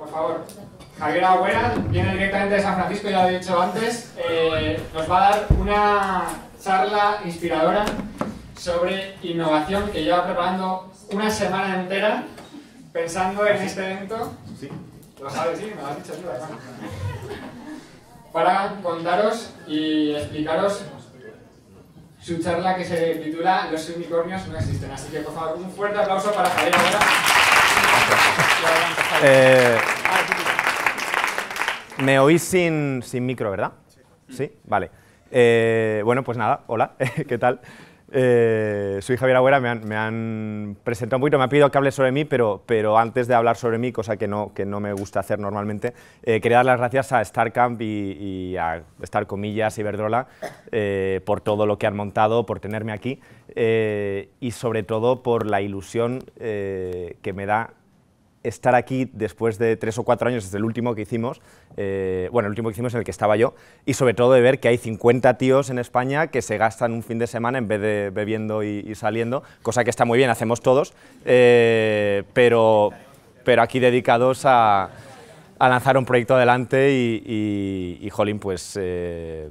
por favor. Javier Agüera viene directamente de San Francisco, ya lo he dicho antes. Eh, nos va a dar una charla inspiradora sobre innovación que lleva preparando una semana entera pensando en este evento. Sí. Lo sabes, sí, me lo has dicho tú, Para contaros y explicaros su charla que se titula Los unicornios no existen. Así que, por favor, un fuerte aplauso para Javier Agüera. Eh, me oís sin, sin, micro, ¿verdad? Sí. Vale. Eh, bueno, pues nada, hola, ¿qué tal? Eh, soy Javier Agüera, me han, presentado un poquito, me han pedido que hable sobre mí, pero, pero antes de hablar sobre mí, cosa que no, que no me gusta hacer normalmente, quería dar las gracias a StarCamp y, y a Star Comillas, Iberdrola, por todo lo que han montado, por tenerme aquí y sobre todo por la ilusión que me da estar aquí después de tres o cuatro años, desde el último que hicimos, eh, bueno, el último que hicimos en el que estaba yo, y sobre todo de ver que hay 50 tíos en España que se gastan un fin de semana en vez de bebiendo y, saliendo, cosa que está muy bien, hacemos todos, eh, pero, pero aquí dedicados a, a, lanzar un proyecto adelante y, jolín, pues... Eh,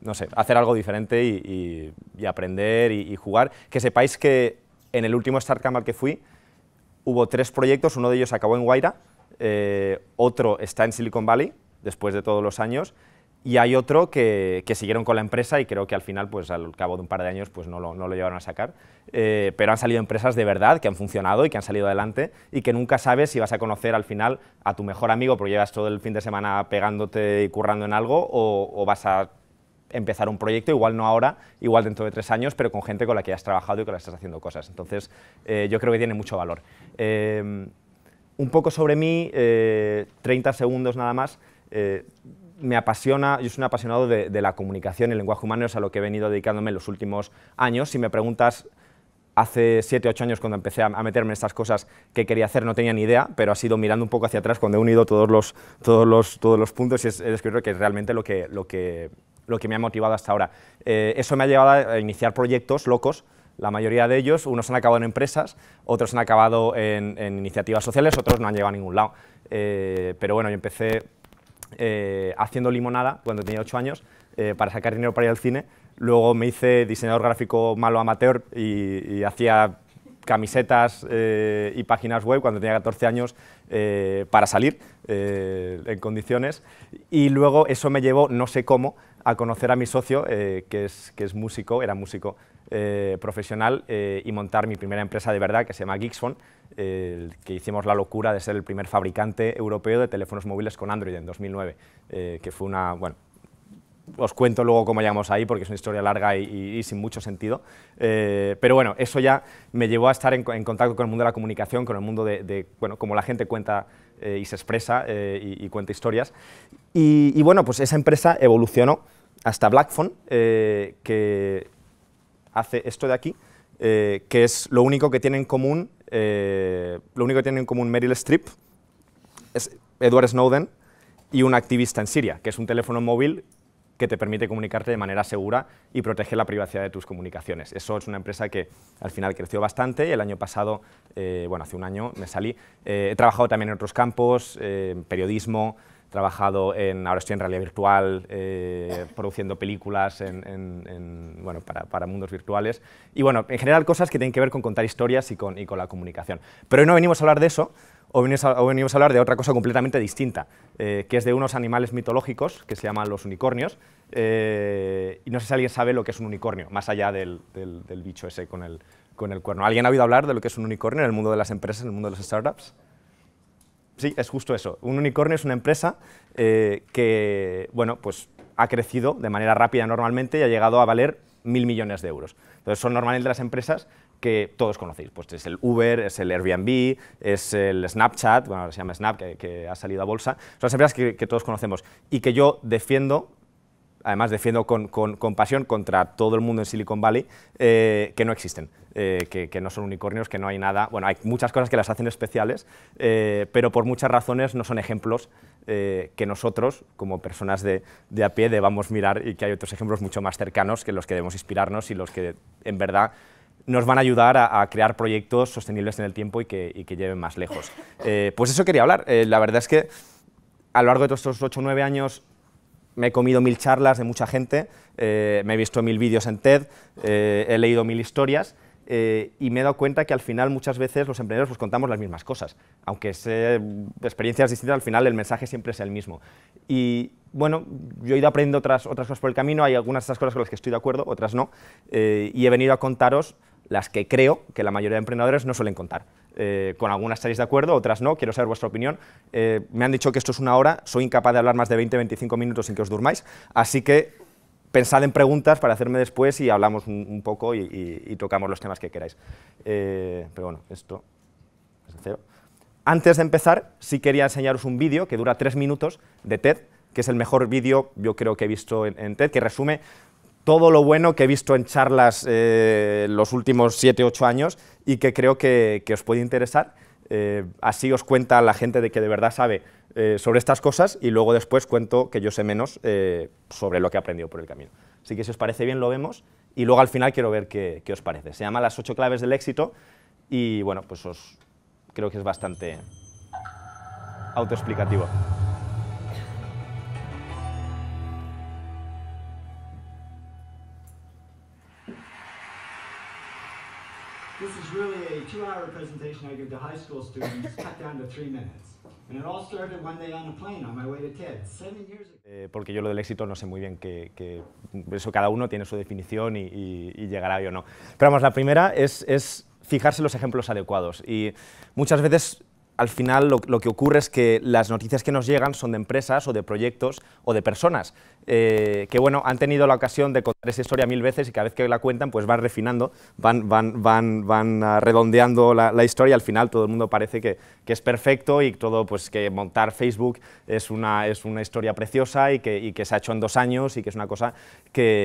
no sé, hacer algo diferente y, aprender y, jugar. Que sepáis que en el último Start Camp al que fui, hubo tres proyectos, uno de ellos acabó en Guaira, eh, otro está en Silicon Valley, después de todos los años, y hay otro que, que, siguieron con la empresa y creo que al final, pues al cabo de un par de años, pues no lo, no lo llevaron a sacar. Eh, pero han salido empresas de verdad que han funcionado y que han salido adelante y que nunca sabes si vas a conocer al final a tu mejor amigo porque llevas todo el fin de semana pegándote y currando en algo o vas a empezar un proyecto, igual no ahora, igual dentro de tres años, pero con gente con la que has trabajado y con la que estás haciendo cosas. Entonces, eh, yo creo que tiene mucho valor. Eh, un poco sobre mí, 30 eh, segundos nada más. me apasiona, yo soy un apasionado de, la comunicación y el lenguaje humano, es a lo que he venido dedicándome en los últimos años. Si me preguntas hace 7, 8 años cuando empecé a, meterme en estas cosas que quería hacer, no tenía ni idea, pero ha sido mirando un poco hacia atrás cuando he unido todos los, todos los, todos los puntos y he descubierto que es realmente lo que, lo que lo que me ha motivado hasta ahora. Eh, eso me ha llevado a iniciar proyectos locos, la mayoría de ellos, unos han acabado en empresas, otros han acabado en, iniciativas sociales, otros no han llegado a ningún lado. Eh, pero bueno, yo empecé eh, haciendo limonada cuando tenía 8 años para sacar dinero para ir al cine. Luego me hice diseñador gráfico malo amateur y, y hacía camisetas y páginas web cuando tenía 14 años eh, para salir eh, en condiciones. Y luego eso me llevó, no sé cómo, a conocer a mi socio, eh, que, es, que es músico, era músico profesional, y montar mi primera empresa de verdad, que se llama Gixon, que hicimos la locura de ser el primer fabricante europeo de teléfonos móviles con Android en 2009, que fue una, bueno, os cuento luego cómo llegamos ahí, porque es una historia larga y, sin mucho sentido. Eh, pero bueno, eso ya me llevó a estar en, contacto con el mundo de la comunicación, con el mundo de, bueno, cómo la gente cuenta eh, y se expresa eh, y, cuenta historias. Y, bueno, pues esa empresa evolucionó hasta Blackphone, que hace esto de aquí, que es lo único que tiene en común, lo único que tienen en común Meryl Streep, es Edward Snowden y un activista en Siria, que es un teléfono móvil que te permite comunicarte de manera segura y protege la privacidad de tus comunicaciones. Eso es una empresa que al final creció bastante. y El año pasado, eh, bueno, hace un año me salí. Eh, he trabajado también en otros campos, en periodismo, trabajado en, ahora estoy en realidad virtual, eh, produciendo películas para, mundos virtuales. Y bueno, en general cosas que tienen que ver con contar historias y con, y con la comunicación. Pero hoy no venimos a hablar de eso, Hoy venimos, a, hablar de otra cosa completamente distinta, eh, que es de unos animales mitológicos que se llaman los unicornios. Eh, y no sé si alguien sabe lo que es un unicornio, más allá del, bicho ese con el, con el cuerno. ¿Alguien ha oído hablar de lo que es un unicornio en el mundo de las empresas, en el mundo de las startups? Sí, es justo eso. Un unicornio es una empresa eh, que, bueno, pues ha crecido de manera rápida normalmente y ha llegado a valer mil millones de euros. Entonces son normalmente las empresas que todos conocéis. Pues es el Uber, es el Airbnb, es el Snapchat, bueno, ahora se llama Snap, que, ha salido a bolsa. Son las empresas que, todos conocemos y que yo defiendo, además defiendo con, con, pasión contra todo el mundo en Silicon Valley, eh, que no existen. Eh, que, no son unicornios, que no hay nada. Bueno, hay muchas cosas que las hacen especiales, eh, pero por muchas razones no son ejemplos que nosotros, como personas de, de, a pie, debamos mirar y que hay otros ejemplos mucho más cercanos que los que debemos inspirarnos y los que en verdad nos van a ayudar a, crear proyectos sostenibles en el tiempo y que, lleven más lejos. Eh, pues eso quería hablar. Eh, la verdad es que a lo largo de estos 8 o 9 años me he comido mil charlas de mucha gente, eh, me he visto mil vídeos en TED, he leído mil historias y me he dado cuenta que al final muchas veces los emprendedores nos pues contamos las mismas cosas, aunque sean experiencias distintas, al final el mensaje siempre es el mismo. Y bueno, yo he ido aprendiendo otras, cosas por el camino, hay algunas de esas cosas con las que estoy de acuerdo, otras no, y he venido a contaros las que creo que la mayoría de emprendedores no suelen contar. Eh, con algunas estaréis de acuerdo, otras no, quiero saber vuestra opinión. Eh, me han dicho que esto es una hora, soy incapaz de hablar más de 20-25 minutos sin que os durmáis, así que pensad en preguntas para hacerme después y hablamos un, poco y, tocamos los temas que queráis. Eh, pero bueno, esto es cero. Antes de empezar, sí quería enseñaros un vídeo que dura tres minutos de TED, que es el mejor vídeo yo creo que he visto en TED, que resume todo lo bueno que he visto en charlas eh, los últimos 7, 8 años y que creo que, os puede interesar. Eh, así os cuenta la gente de que de verdad sabe eh, sobre estas cosas y luego después cuento que yo sé menos sobre lo que he aprendido por el camino. Así que si os parece bien lo vemos y luego al final quiero ver qué, os parece. Se llama Las 8 claves del éxito y bueno, pues os creo que es bastante autoexplicativo. two-hour presentation I give to high school students cut down to three minutes. And it all started one day on a plane on my way to TED, seven years ago. Eh, porque yo lo del éxito no sé muy bien que, que eso cada uno tiene su definición y, y, y llegará yo o no. Pero vamos, la primera es, es fijarse los ejemplos adecuados y muchas veces al final lo, que ocurre es que las noticias que nos llegan son de empresas o de proyectos o de personas eh, que bueno, han tenido la ocasión de contar esa historia mil veces y cada vez que la cuentan pues van refinando, van, van, van, van ah, redondeando la, historia al final todo el mundo parece que, es perfecto y todo pues que montar Facebook es una, es una historia preciosa y que, que se ha hecho en dos años y que es una cosa que,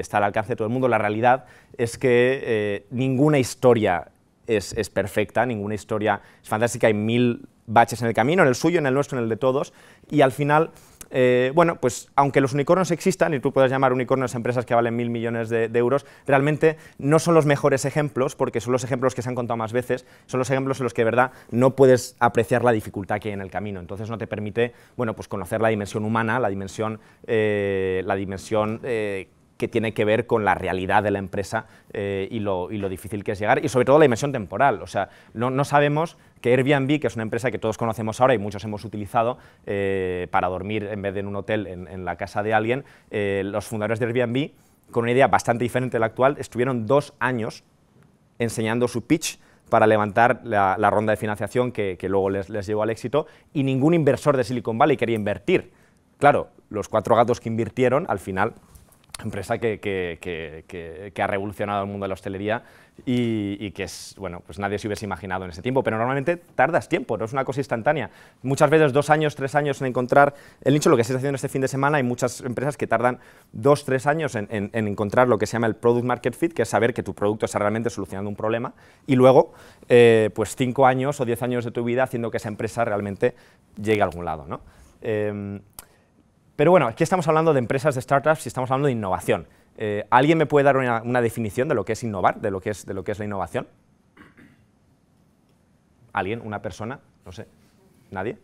está al alcance de todo el mundo. La realidad es que eh, ninguna historia es, perfecta, ninguna historia es fantástica, hay mil baches en el camino, en el suyo, en el nuestro, en el de todos, y al final... Eh, bueno, pues aunque los unicornios existan, y tú puedes llamar unicornios empresas que valen mil millones de, euros, realmente no son los mejores ejemplos, porque son los ejemplos que se han contado más veces, son los ejemplos en los que de verdad no puedes apreciar la dificultad que hay en el camino. Entonces no te permite, bueno, pues conocer la dimensión humana, la dimensión, eh, la dimensión eh, que tiene que ver con la realidad de la empresa eh, y, lo, difícil que es llegar, y sobre todo la dimensión temporal. O sea, no, sabemos que Airbnb, que es una empresa que todos conocemos ahora y muchos hemos utilizado eh, para dormir en vez de en un hotel en, la casa de alguien, eh, los fundadores de Airbnb, con una idea bastante diferente a la actual, estuvieron dos años enseñando su pitch para levantar la, ronda de financiación que, luego les llevó al éxito y ningún inversor de Silicon Valley quería invertir. Claro, los cuatro gatos que invirtieron al final empresa que, que, que, que, ha revolucionado el mundo de la hostelería y, y, que es, bueno, pues nadie se hubiese imaginado en ese tiempo, pero normalmente tardas tiempo, no es una cosa instantánea. Muchas veces dos años, tres años en encontrar el nicho, lo que está haciendo este fin de semana, hay muchas empresas que tardan dos, tres años en, en, encontrar lo que se llama el product market fit, que es saber que tu producto está realmente solucionando un problema, y luego, eh, pues cinco años o diez años de tu vida haciendo que esa empresa realmente llegue a algún lado, ¿no? Em, pero bueno, aquí estamos hablando de empresas, de startups y estamos hablando de innovación. Eh, ¿Alguien me puede dar una, definición de lo que es innovar, de lo que es, de lo que es la innovación? ¿Alguien? ¿Una persona? No sé. ¿Nadie?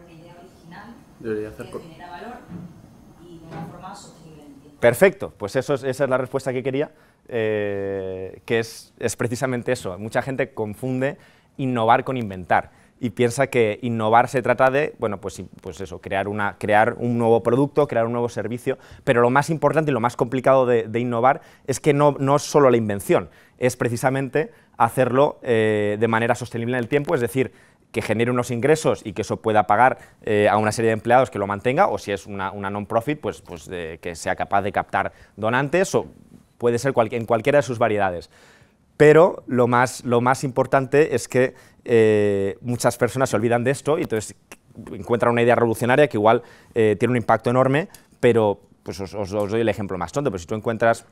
una idea original que genera valor y de una forma sostenible. Perfecto, pues eso es, esa es la respuesta que quería, eh, que es precisamente eso. Mucha gente confunde innovar con inventar y piensa que innovar se trata de, bueno, pues, pues eso, crear, una, crear un nuevo producto, crear un nuevo servicio, pero lo más importante y lo más complicado de, innovar es que no, no es solo la invención, es precisamente hacerlo eh, de manera sostenible en el tiempo, es decir, que genere unos ingresos y que eso pueda pagar eh, a una serie de empleados que lo mantenga, o si es una, non-profit, pues, pues que sea capaz de captar donantes, o puede ser en cualquiera de sus variedades. Pero lo más, lo más importante es que eh, muchas personas se olvidan de esto y entonces encuentran una idea revolucionaria que igual eh, tiene un impacto enorme, pero pues os, doy el ejemplo más tonto, pero si tú encuentras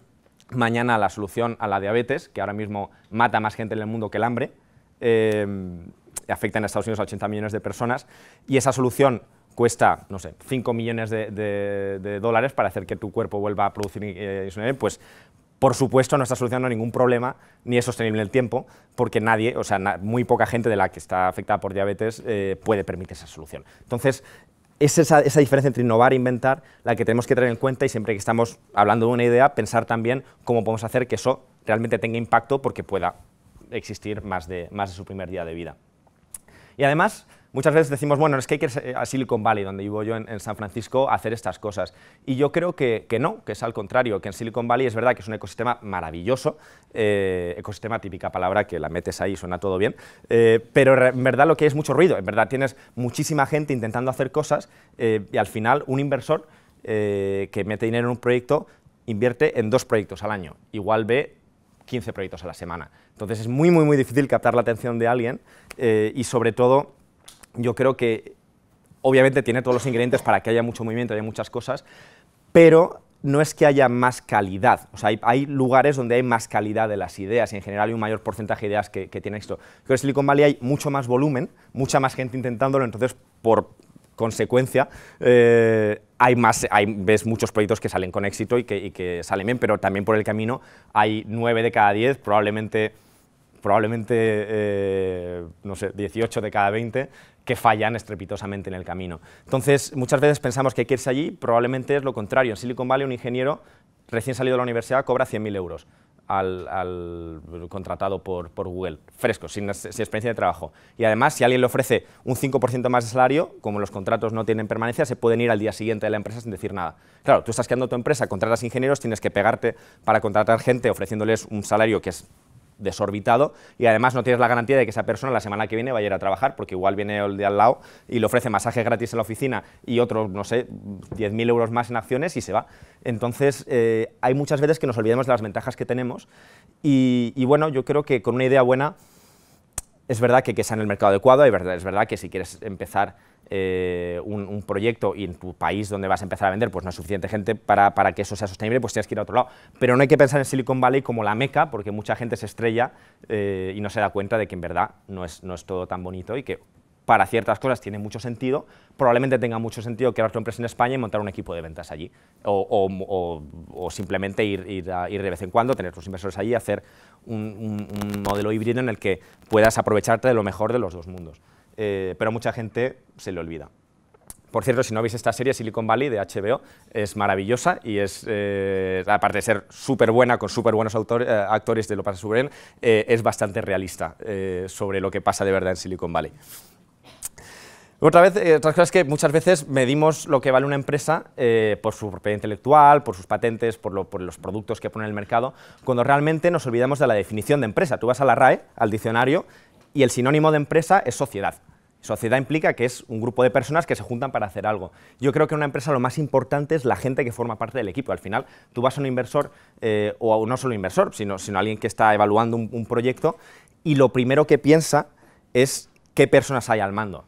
mañana la solución a la diabetes, que ahora mismo mata más gente en el mundo que el hambre, eh, afecta en Estados Unidos a 80 millones de personas, y esa solución cuesta, no sé, 5 millones de, dólares para hacer que tu cuerpo vuelva a producir insulina, pues, por supuesto, no está solucionando ningún problema ni es sostenible en el tiempo, porque nadie, o sea, muy poca gente de la que está afectada por diabetes eh, puede permitir esa solución. Entonces, es esa, diferencia entre innovar e inventar la que tenemos que tener en cuenta y siempre que estamos hablando de una idea, pensar también cómo podemos hacer que eso realmente tenga impacto porque pueda existir más de, más de su primer día de vida. Y además, Muchas veces decimos, bueno, es que hay que ir a Silicon Valley, donde vivo yo en, San Francisco, a hacer estas cosas. Y yo creo que, no, que es al contrario, que en Silicon Valley es verdad que es un ecosistema maravilloso, eh, ecosistema típica palabra que la metes ahí y suena todo bien, eh, pero en verdad lo que hay es mucho ruido, en verdad tienes muchísima gente intentando hacer cosas eh, y al final un inversor que mete dinero en un proyecto invierte en dos proyectos al año, igual ve 15 proyectos a la semana. Entonces es muy, muy, muy difícil captar la atención de alguien y sobre todo yo creo que obviamente tiene todos los ingredientes para que haya mucho movimiento, haya muchas cosas, pero no es que haya más calidad, o sea, hay, lugares donde hay más calidad de las ideas y en general hay un mayor porcentaje de ideas que, que tiene esto. Creo que en Silicon Valley hay mucho más volumen, mucha más gente intentándolo, entonces por consecuencia eh, hay más, ves muchos proyectos que salen con éxito y que, salen bien, pero también por el camino hay nueve de cada diez, probablemente probablemente, eh, no sé, 18 de cada 20 que fallan estrepitosamente en el camino. Entonces, muchas veces pensamos que hay que irse allí, probablemente es lo contrario. En Silicon Valley un ingeniero recién salido de la universidad cobra 100.000 euros. Al, contratado por, Google, fresco, sin, experiencia de trabajo. Y además, si alguien le ofrece un 5% más de salario, como los contratos no tienen permanencia, se pueden ir al día siguiente de la empresa sin decir nada. Claro, tú estás creando tu empresa, contratas ingenieros, tienes que pegarte para contratar gente ofreciéndoles un salario que es desorbitado y además no tienes la garantía de que esa persona la semana que viene vaya a ir a trabajar porque igual viene el de al lado y le ofrece masaje gratis en la oficina y otros, no sé, 10.000 euros más en acciones y se va. Entonces, eh, hay muchas veces que nos olvidemos de las ventajas que tenemos y, bueno, yo creo que con una idea buena es verdad que, que sea en el mercado adecuado, es es verdad que si quieres empezar eh, un, proyecto y en tu país donde vas a empezar a vender, pues no hay suficiente gente para, que eso sea sostenible, pues tienes que ir a otro lado. Pero no hay que pensar en Silicon Valley como la meca, porque mucha gente se estrella eh, y no se da cuenta de que en verdad no es, todo tan bonito y que para ciertas cosas tiene mucho sentido, probablemente tenga mucho sentido crear tu empresa en España y montar un equipo de ventas allí, o, simplemente ir, de vez en cuando, tener tus inversores allí, hacer un modelo híbrido en el que puedas aprovecharte de lo mejor de los dos mundos. Eh, pero a mucha gente se le olvida. Por cierto, si no veis esta serie Silicon Valley de HBO, es maravillosa y es, eh, aparte de ser súper buena, con súper buenos eh, actores de lo pasa sobre eh, es bastante realista sobre lo que pasa de verdad en Silicon Valley. Otra vez, otras cosas que muchas veces medimos lo que vale una empresa por su propiedad intelectual, por sus patentes, por, por, los productos que pone en el mercado, cuando realmente nos olvidamos de la definición de empresa. Tú vas a la RAE, al diccionario, y el sinónimo de empresa es sociedad. Sociedad implica que es un grupo de personas que se juntan para hacer algo. Yo creo que en una empresa lo más importante es la gente que forma parte del equipo. Al final, tú vas a un inversor, eh, o no solo inversor, sino, alguien que está evaluando un, proyecto, y lo primero que piensa es qué personas hay al mando.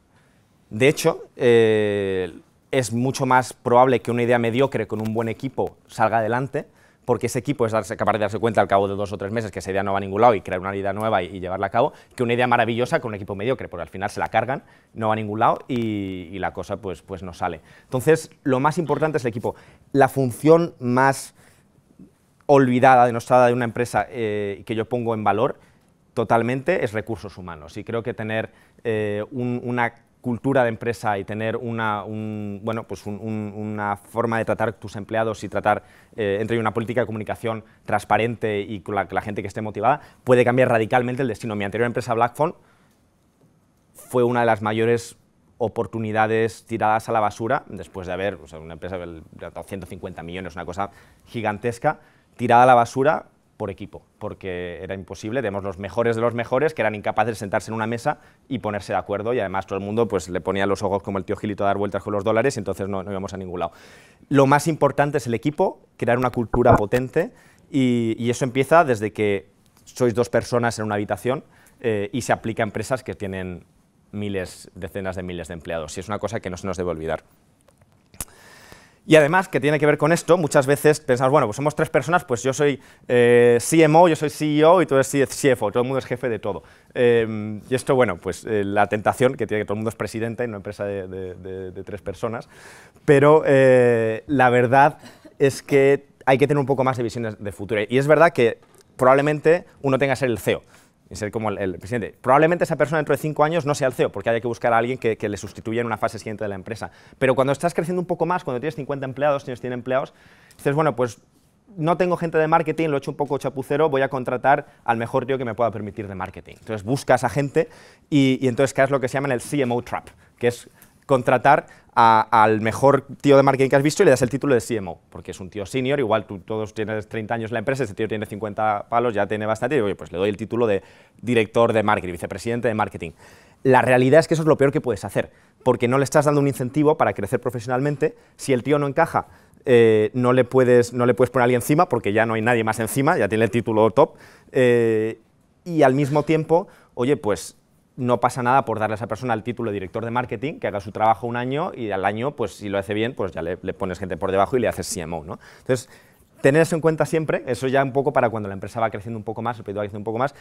De hecho, eh, es mucho más probable que una idea mediocre con un buen equipo salga adelante porque ese equipo es darse, capaz de darse cuenta al cabo de dos o tres meses que esa idea no va a ningún lado y crear una idea nueva y, llevarla a cabo, que una idea maravillosa con un equipo mediocre, porque al final se la cargan, no va a ningún lado y, la cosa pues, pues no sale. Entonces, lo más importante es el equipo. La función más olvidada, denostrada de una empresa eh, que yo pongo en valor totalmente es recursos humanos. Y creo que tener eh, una cultura de empresa y tener una, bueno, pues una forma de tratar tus empleados y tratar eh, entre una política de comunicación transparente y con la, gente que esté motivada, puede cambiar radicalmente el destino. Mi anterior empresa, Blackphone, fue una de las mayores oportunidades tiradas a la basura, después de haber, o sea, una empresa de 150 millones, una cosa gigantesca, tirada a la basura por equipo, porque era imposible, teníamos los mejores de los mejores que eran incapaces de sentarse en una mesa y ponerse de acuerdo y además todo el mundo pues le ponía los ojos como el tío Gilito a dar vueltas con los dólares y entonces no, no íbamos a ningún lado. Lo más importante es el equipo, crear una cultura potente y, eso empieza desde que sois dos personas en una habitación eh, y se aplica a empresas que tienen miles, decenas de miles de empleados y es una cosa que no se nos debe olvidar. Y además, que tiene que ver con esto, muchas veces pensamos, bueno, pues somos tres personas, pues yo soy eh, CMO, yo soy CEO y tú es CFO, todo el mundo es jefe de todo. Em, y esto, bueno, pues eh, la tentación que tiene que todo el mundo es presidente en una empresa de, de tres personas, pero eh, la verdad es que hay que tener un poco más de visiones de futuro. Y es verdad que probablemente uno tenga que ser el CEO y ser como el, presidente. Probablemente esa persona dentro de cinco años no sea el CEO, porque hay que buscar a alguien que, le sustituya en una fase siguiente de la empresa. Pero cuando estás creciendo un poco más, cuando tienes 50 empleados, tienes 100 empleados, dices, bueno, pues no tengo gente de marketing, lo he hecho un poco chapucero, voy a contratar al mejor tío que me pueda permitir de marketing. Entonces buscas a gente y, y entonces caes lo que se llama el CMO trap, que es contratar al mejor tío de marketing que has visto y le das el título de CMO, porque es un tío senior, igual tú todos tienes 30 años en la empresa, este tío tiene 50 palos, ya tiene bastante, y oye, pues le doy el título de director de marketing, vicepresidente de marketing. La realidad es que eso es lo peor que puedes hacer, porque no le estás dando un incentivo para crecer profesionalmente. Si el tío no encaja, eh, no, le puedes, no le puedes poner a alguien encima, porque ya no hay nadie más encima, ya tiene el título top. Eh, y al mismo tiempo, oye, pues no pasa nada por darle a esa persona el título de director de marketing, que haga su trabajo un año y al año, pues si lo hace bien, pues ya le, pones gente por debajo y le haces CMO, ¿no? Entonces, tener eso en cuenta siempre, eso ya un poco para cuando la empresa va creciendo un poco más, el proyecto va creciendo un poco más,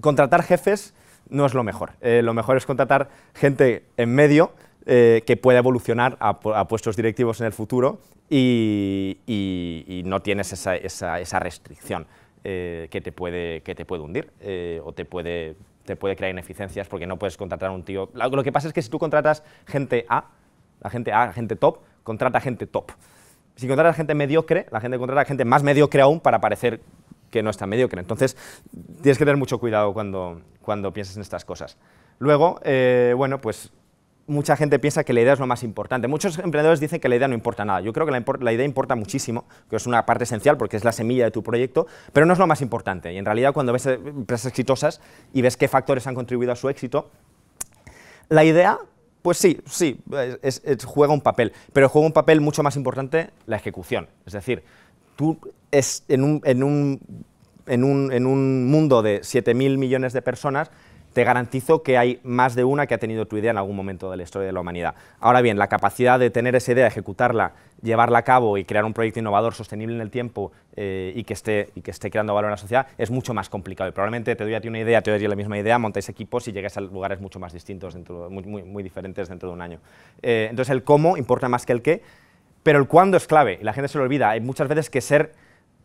contratar jefes no es lo mejor. Eh, lo mejor es contratar gente en medio eh, que pueda evolucionar a, puestos directivos en el futuro y, no tienes esa, restricción eh, que, te puede, que te puede hundir o te puede puede crear ineficiencias porque no puedes contratar a un tío. Lo que pasa es que si tú contratas gente A, la gente A, gente top, contrata gente top. Si contratas gente mediocre, la gente contrata gente más mediocre aún para parecer que no está tan mediocre. Entonces, tienes que tener mucho cuidado cuando, cuando pienses en estas cosas. Luego, eh, bueno, pues mucha gente piensa que la idea es lo más importante. Muchos emprendedores dicen que la idea no importa nada. Yo creo que la, idea importa muchísimo, que es una parte esencial porque es la semilla de tu proyecto, pero no es lo más importante. Y en realidad cuando ves eh, empresas exitosas y ves qué factores han contribuido a su éxito, la idea, pues sí, sí, juega un papel, pero juega un papel mucho más importante la ejecución. Es decir, tú es en un, en un, mundo de 7.000 millones de personas, te garantizo que hay más de una que ha tenido tu idea en algún momento de la historia de la humanidad. Ahora bien, la capacidad de tener esa idea, ejecutarla, llevarla a cabo y crear un proyecto innovador, sostenible en el tiempo eh, y, que esté, y que esté creando valor en la sociedad es mucho más complicado. probablemente te doy a ti una idea, te doy a la misma idea, montáis equipos y llegáis a lugares mucho más distintos, muy, diferentes dentro de un año. Eh, entonces el cómo importa más que el qué, pero el cuándo es clave y la gente se lo olvida. Hay muchas veces que ser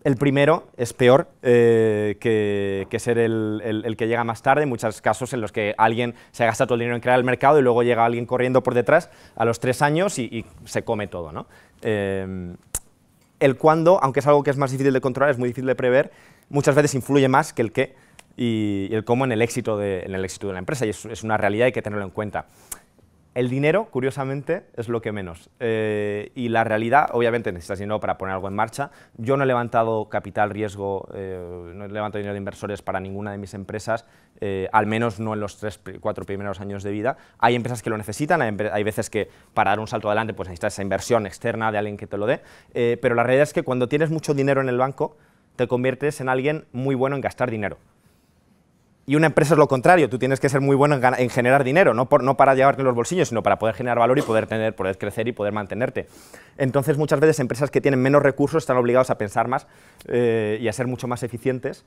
el primero es peor eh, que, ser el, que llega más tarde, en muchos casos en los que alguien se gastado todo el dinero en crear el mercado y luego llega alguien corriendo por detrás a los tres años y, se come todo. ¿no? Eh, el cuándo, aunque es algo que es más difícil de controlar, es muy difícil de prever, muchas veces influye más que el qué y, el cómo en el éxito de, la empresa y es, es una realidad y hay que tenerlo en cuenta. El dinero, curiosamente, es lo que menos. Eh, y la realidad, obviamente necesitas dinero para poner algo en marcha. Yo no he levantado capital riesgo, eh, no he levantado dinero de inversores para ninguna de mis empresas, eh, al menos no en los tres, cuatro primeros años de vida. Hay empresas que lo necesitan, hay, veces que para dar un salto adelante pues necesitas esa inversión externa de alguien que te lo dé, pero la realidad es que cuando tienes mucho dinero en el banco, te conviertes en alguien muy bueno en gastar dinero y una empresa es lo contrario, tú tienes que ser muy bueno en, generar dinero, no, para llevarte en los bolsillos, sino para poder generar valor y poder, tener, poder crecer y poder mantenerte. Entonces muchas veces empresas que tienen menos recursos están obligados a pensar más eh, y a ser mucho más eficientes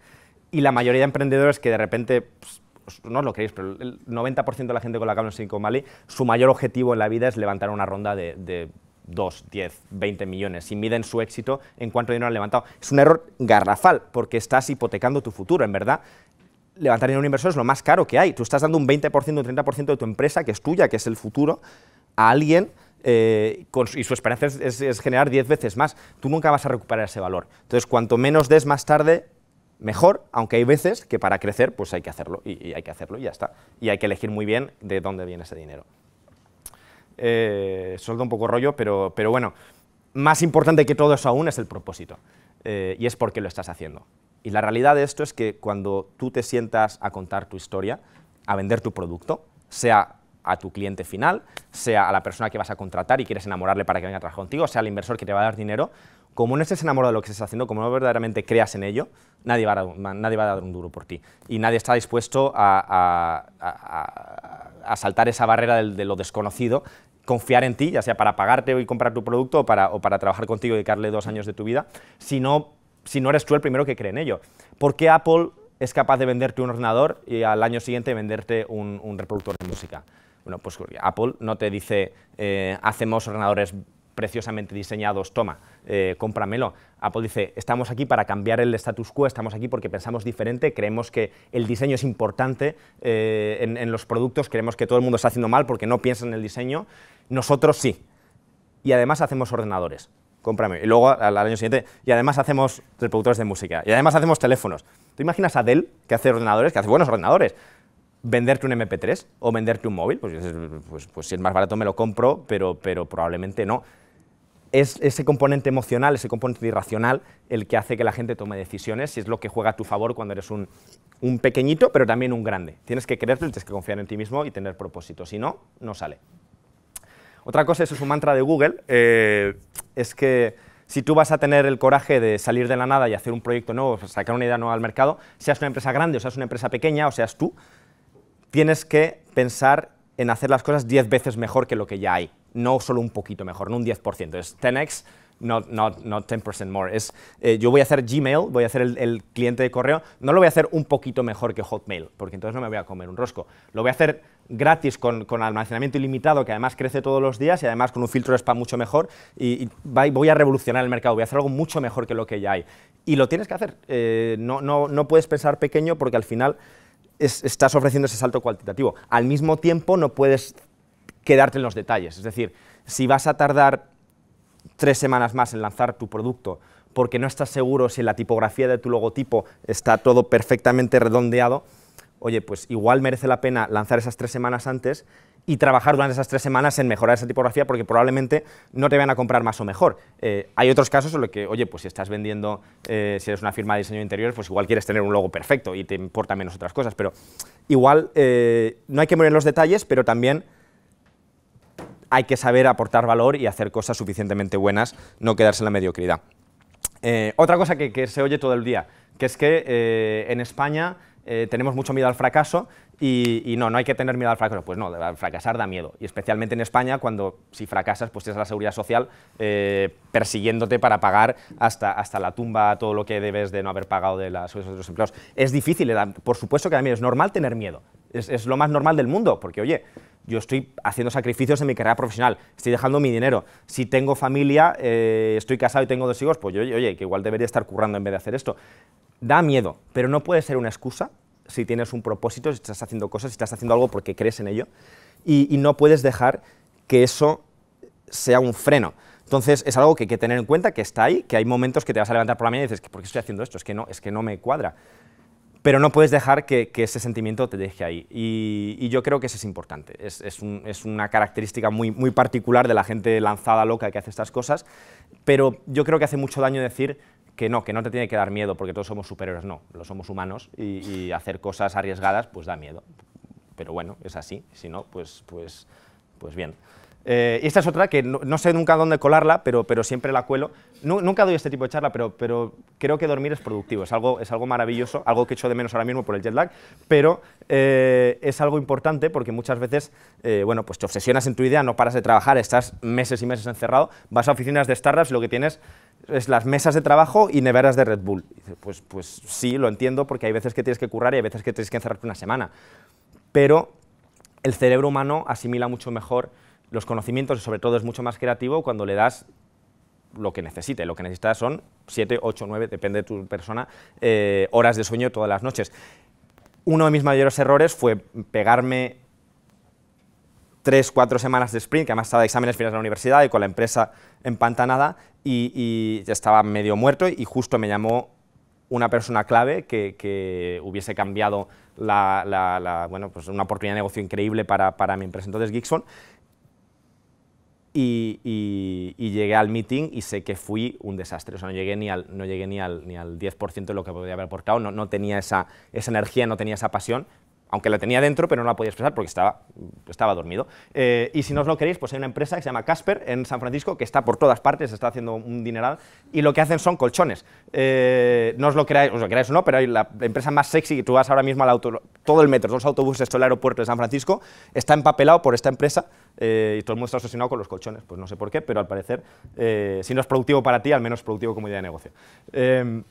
y la mayoría de emprendedores que de repente... Pues, pues, no os lo creéis, pero el 90% de la gente con la que hablo en Silicon su mayor objetivo en la vida es levantar una ronda de, de 2, 10, 20 millones y miden su éxito en cuánto dinero han levantado. Es un error garrafal porque estás hipotecando tu futuro, en verdad levantar dinero inversor es lo más caro que hay. Tú estás dando un 20%, un 30% de tu empresa, que es tuya, que es el futuro, a alguien eh, y su esperanza es, generar 10 veces más. Tú nunca vas a recuperar ese valor. Entonces, cuanto menos des más tarde, mejor, aunque hay veces que para crecer pues hay que hacerlo y, hay que hacerlo y ya está. Y hay que elegir muy bien de dónde viene ese dinero. Eh, un poco rollo, pero, bueno, más importante que todo eso aún es el propósito. Eh, y es por qué lo estás haciendo. Y la realidad de esto es que cuando tú te sientas a contar tu historia, a vender tu producto, sea a tu cliente final, sea a la persona que vas a contratar y quieres enamorarle para que venga a trabajar contigo, sea al inversor que te va a dar dinero, como no estés enamorado de lo que estás haciendo, como no verdaderamente creas en ello, nadie va a, nadie va a dar un duro por ti. Y nadie está dispuesto a, saltar esa barrera de, lo desconocido, confiar en ti, ya sea para pagarte y comprar tu producto o para, para trabajar contigo y dedicarle dos años de tu vida, sino si no eres tú el primero que cree en ello. ¿Por qué Apple es capaz de venderte un ordenador y al año siguiente venderte un, reproductor de música? Bueno, pues Apple no te dice, eh, hacemos ordenadores preciosamente diseñados, toma, eh, cómpramelo. Apple dice, estamos aquí para cambiar el status quo, estamos aquí porque pensamos diferente, creemos que el diseño es importante eh, en, los productos, creemos que todo el mundo está haciendo mal porque no piensa en el diseño, nosotros sí. Y además hacemos ordenadores cómprame. Y luego al, año siguiente, y además hacemos reproductores de música, y además hacemos teléfonos. ¿Tú imaginas a Dell, que hace ordenadores, que hace buenos ordenadores, venderte un MP3 o venderte un móvil? Pues, pues, pues, si es más barato me lo compro, pero, probablemente no. Es ese componente emocional, ese componente irracional, el que hace que la gente tome decisiones y es lo que juega a tu favor cuando eres un, un pequeñito, pero también un grande. Tienes que creerte, tienes que confiar en ti mismo y tener propósito. Si no, no sale. Otra cosa, eso es un mantra de Google, eh, es que si tú vas a tener el coraje de salir de la nada y hacer un proyecto nuevo, sacar una idea nueva al mercado, seas una empresa grande o seas una empresa pequeña o seas tú, tienes que pensar en hacer las cosas 10 veces mejor que lo que ya hay, no solo un poquito mejor, no un 10%, es 10x, no 10% more. Es, eh, yo voy a hacer Gmail, voy a hacer el, cliente de correo, no lo voy a hacer un poquito mejor que Hotmail, porque entonces no me voy a comer un rosco, lo voy a hacer gratis con, almacenamiento ilimitado, que además crece todos los días y además con un filtro de spam mucho mejor, y, voy a revolucionar el mercado, voy a hacer algo mucho mejor que lo que ya hay. Y lo tienes que hacer, eh, no, puedes pensar pequeño porque al final estás ofreciendo ese salto cualitativo. Al mismo tiempo no puedes quedarte en los detalles, es decir, si vas a tardar tres semanas más en lanzar tu producto porque no estás seguro si la tipografía de tu logotipo está todo perfectamente redondeado, oye, pues igual merece la pena lanzar esas tres semanas antes y trabajar durante esas tres semanas en mejorar esa tipografía porque probablemente no te van a comprar más o mejor. Eh, hay otros casos en los que, oye, pues si estás vendiendo, eh, si eres una firma de diseño interior, pues igual quieres tener un logo perfecto y te importan menos otras cosas, pero igual eh, no hay que morir en los detalles, pero también hay que saber aportar valor y hacer cosas suficientemente buenas, no quedarse en la mediocridad. otra cosa que, que, se oye todo el día, que es que en España eh, tenemos mucho miedo al fracaso y, no, no hay que tener miedo al fracaso. Pues no, fracasar da miedo. Y especialmente en España, cuando si fracasas, pues tienes la seguridad social eh, persiguiéndote para pagar hasta, hasta la tumba todo lo que debes de no haber pagado de, las, de los empleados. Es difícil, eh, por supuesto que da miedo, es normal tener miedo. Es, es lo más normal del mundo, porque oye, yo estoy haciendo sacrificios en mi carrera profesional, estoy dejando mi dinero. Si tengo familia, eh, estoy casado y tengo dos hijos, pues yo, oye, que igual debería estar currando en vez de hacer esto. Da miedo, pero no puede ser una excusa si tienes un propósito, si estás haciendo cosas, si estás haciendo algo porque crees en ello, y, no puedes dejar que eso sea un freno. Entonces, es algo que hay que tener en cuenta, que está ahí, que hay momentos que te vas a levantar por la mañana y dices, ¿por qué estoy haciendo esto? Es que no, es que no me cuadra pero no puedes dejar que, ese sentimiento te deje ahí. Y, yo creo que eso es importante. Es, una característica muy, particular de la gente lanzada, loca, que hace estas cosas. Pero yo creo que hace mucho daño decir que no, que no te tiene que dar miedo, porque todos somos superhéroes. No, lo somos humanos y, y hacer cosas arriesgadas pues da miedo. Pero bueno, es así. Si no, pues, pues, pues bien. Eh, y esta es otra que no, sé nunca dónde colarla, pero, pero siempre la cuelo. nunca doy este tipo de charla, pero, creo que dormir es productivo, es algo, algo maravilloso, algo que echo de menos ahora mismo por el jet lag, pero eh, es algo importante porque muchas veces eh, bueno, pues te obsesionas en tu idea, no paras de trabajar, estás meses y meses encerrado, vas a oficinas de startups y lo que tienes es las mesas de trabajo y neveras de Red Bull. pues, pues sí, lo entiendo, porque hay veces que tienes que currar y hay veces que tienes que encerrarte una semana, pero el cerebro humano asimila mucho mejor los conocimientos, sobre todo, es mucho más creativo cuando le das lo que necesite. Lo que necesitas son 7, 8, 9, depende de tu persona, eh, horas de sueño todas las noches. Uno de mis mayores errores fue pegarme tres, cuatro semanas de sprint, que además estaba de exámenes finales de la universidad y con la empresa empantanada, y, y estaba medio muerto y justo me llamó una persona clave que, hubiese cambiado la, bueno, pues una oportunidad de negocio increíble para, para mi empresa. Entonces, Gixon y, llegué al meeting y sé que fui un desastre, o sea, no llegué ni al, no llegué ni al, 10% de lo que podía haber aportado, no, no tenía esa, esa energía, no tenía esa pasión, aunque la tenía dentro, pero no la podía expresar porque estaba, estaba dormido. Eh, y si no os lo queréis, pues hay una empresa que se llama Casper en San Francisco, que está por todas partes, está haciendo un dineral, y lo que hacen son colchones. Eh, no os lo creáis os lo creáis o no, pero hay la empresa más sexy, que tú vas ahora mismo al auto, todo el metro, todos los autobuses, todo el aeropuerto de San Francisco, está empapelado por esta empresa, eh, y todo el mundo está obsesionado con los colchones, pues no sé por qué, pero al parecer, si no es productivo para ti, al menos es productivo como idea de negocio. Em,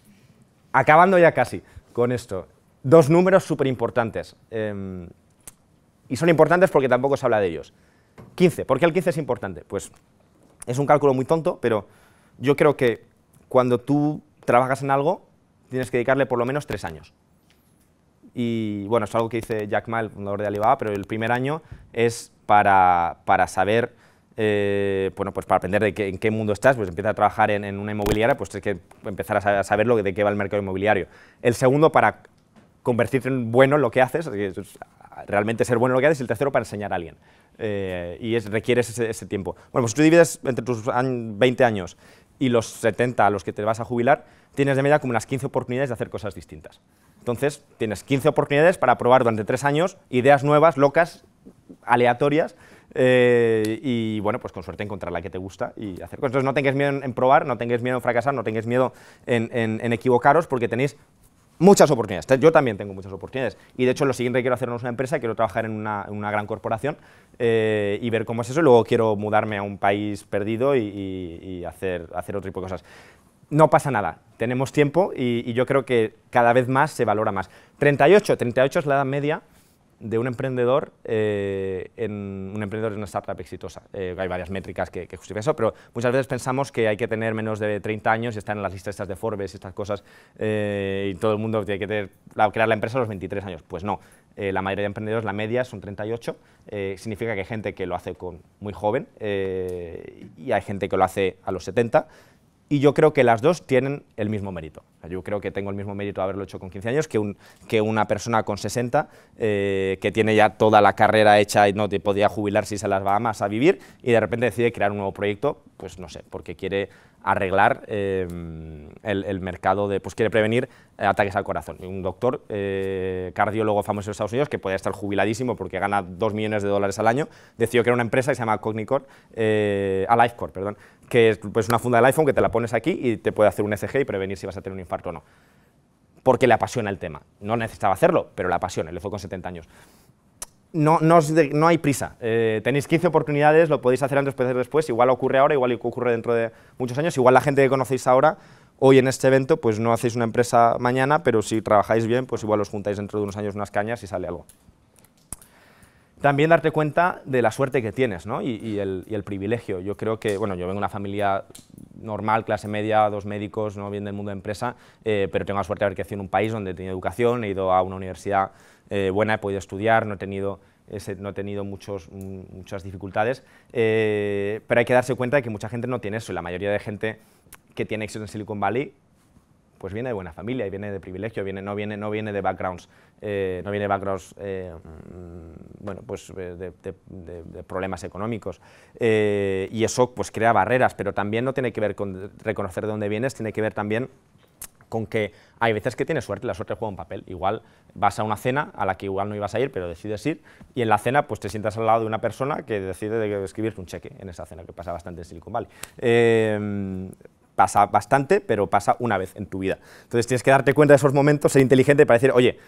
acabando ya casi con esto dos números súper importantes. Em, y son importantes porque tampoco se habla de ellos. 15. ¿Por qué el 15 es importante? Pues es un cálculo muy tonto, pero yo creo que cuando tú trabajas en algo, tienes que dedicarle por lo menos tres años. Y bueno, es algo que dice Jack Ma, el fundador de Alibaba, pero el primer año es para, saber, eh, bueno, pues para aprender de qué, en qué mundo estás, pues empieza a trabajar en, una inmobiliaria, pues tienes que empezar a saber, de qué va el mercado inmobiliario. El segundo para convertirte en bueno lo que haces, realmente ser bueno en lo que haces, y el tercero para enseñar a alguien. Eh, y es, requieres ese, tiempo. Bueno, pues tú divides entre tus 20 años y los 70 a los que te vas a jubilar, tienes de media como unas 15 oportunidades de hacer cosas distintas. Entonces, tienes 15 oportunidades para probar durante tres años ideas nuevas, locas, aleatorias, eh, y bueno, pues con suerte encontrar la que te gusta y hacer cosas. Entonces no tengáis miedo en, probar, no tengáis miedo en fracasar, no tengáis miedo en, en, equivocaros porque tenéis muchas oportunidades. Yo también tengo muchas oportunidades. Y de hecho, lo siguiente que quiero hacer no es una empresa, quiero trabajar en una, una gran corporación eh, y ver cómo es eso. Y luego quiero mudarme a un país perdido y, hacer, hacer otro tipo de cosas. No pasa nada, tenemos tiempo y, y yo creo que cada vez más se valora más. 38, 38 es la edad media de un emprendedor, eh, en, un emprendedor una startup exitosa. Eh, hay varias métricas que, justifican eso, pero muchas veces pensamos que hay que tener menos de 30 años y estar en las listas estas de Forbes y estas cosas, eh, y todo el mundo tiene que crear la empresa a los 23 años. Pues no, la mayoría de emprendedores, la media son 38, significa que hay gente que lo hace con muy joven y hay gente que lo hace a los 70, y yo creo que las dos tienen el mismo mérito. Yo creo que tengo el mismo mérito de haberlo hecho con 15 años que, un, que una persona con 60 eh, que tiene ya toda la carrera hecha y no te podía jubilar si se las va más a vivir y de repente decide crear un nuevo proyecto, pues no sé, porque quiere arreglar eh, el, mercado de, pues quiere prevenir eh, ataques al corazón. Un doctor eh, cardiólogo famoso en Estados Unidos, que puede estar jubiladísimo porque gana 2 millones de dólares al año, decidió crear una empresa que se llama Cognicor, a LifeCore perdón, que es pues, una funda del iPhone que te la pones aquí y te puede hacer un ECG y prevenir si vas a tener un infarto o no. Porque le apasiona el tema. No necesitaba hacerlo, pero le apasiona, le fue con 70 años no, hay prisa. Eh, tenéis 15 oportunidades, lo podéis hacer antes, o después. Igual ocurre ahora, igual ocurre dentro de muchos años. Igual la gente que conocéis ahora, hoy en este evento, pues no hacéis una empresa mañana, pero si trabajáis bien, pues igual os juntáis dentro de unos años unas cañas y sale algo. También darte cuenta de la suerte que tienes y, el, privilegio. Yo creo que, bueno, yo vengo de una familia normal, clase media, dos médicos, no bien del mundo de empresa, eh, pero tengo la suerte de haber crecido en un país donde he tenido educación, he ido a una universidad eh, buena, he podido estudiar, no he tenido no he tenido muchos, muchas dificultades, eh, pero hay que darse cuenta de que mucha gente no tiene eso la mayoría de gente que tiene éxito en Silicon Valley pues viene de buena familia viene de privilegio, viene, no, viene, no viene de backgrounds, eh, no viene de backgrounds, eh, mm, bueno, pues eh, de, problemas económicos. y eso pues crea barreras, pero también no tiene que ver con reconocer de dónde vienes, tiene que ver también con que hay veces que tienes suerte, la suerte juega un papel. Igual vas a una cena a la que igual no ibas a ir, pero decides ir, y en la cena pues te sientas al lado de una persona que decide de escribirte un cheque en esa cena, que pasa bastante en Silicon Valley pasa bastante, pero pasa una vez en tu vida. Entonces tienes que darte cuenta de esos momentos, ser inteligente para decir, oye,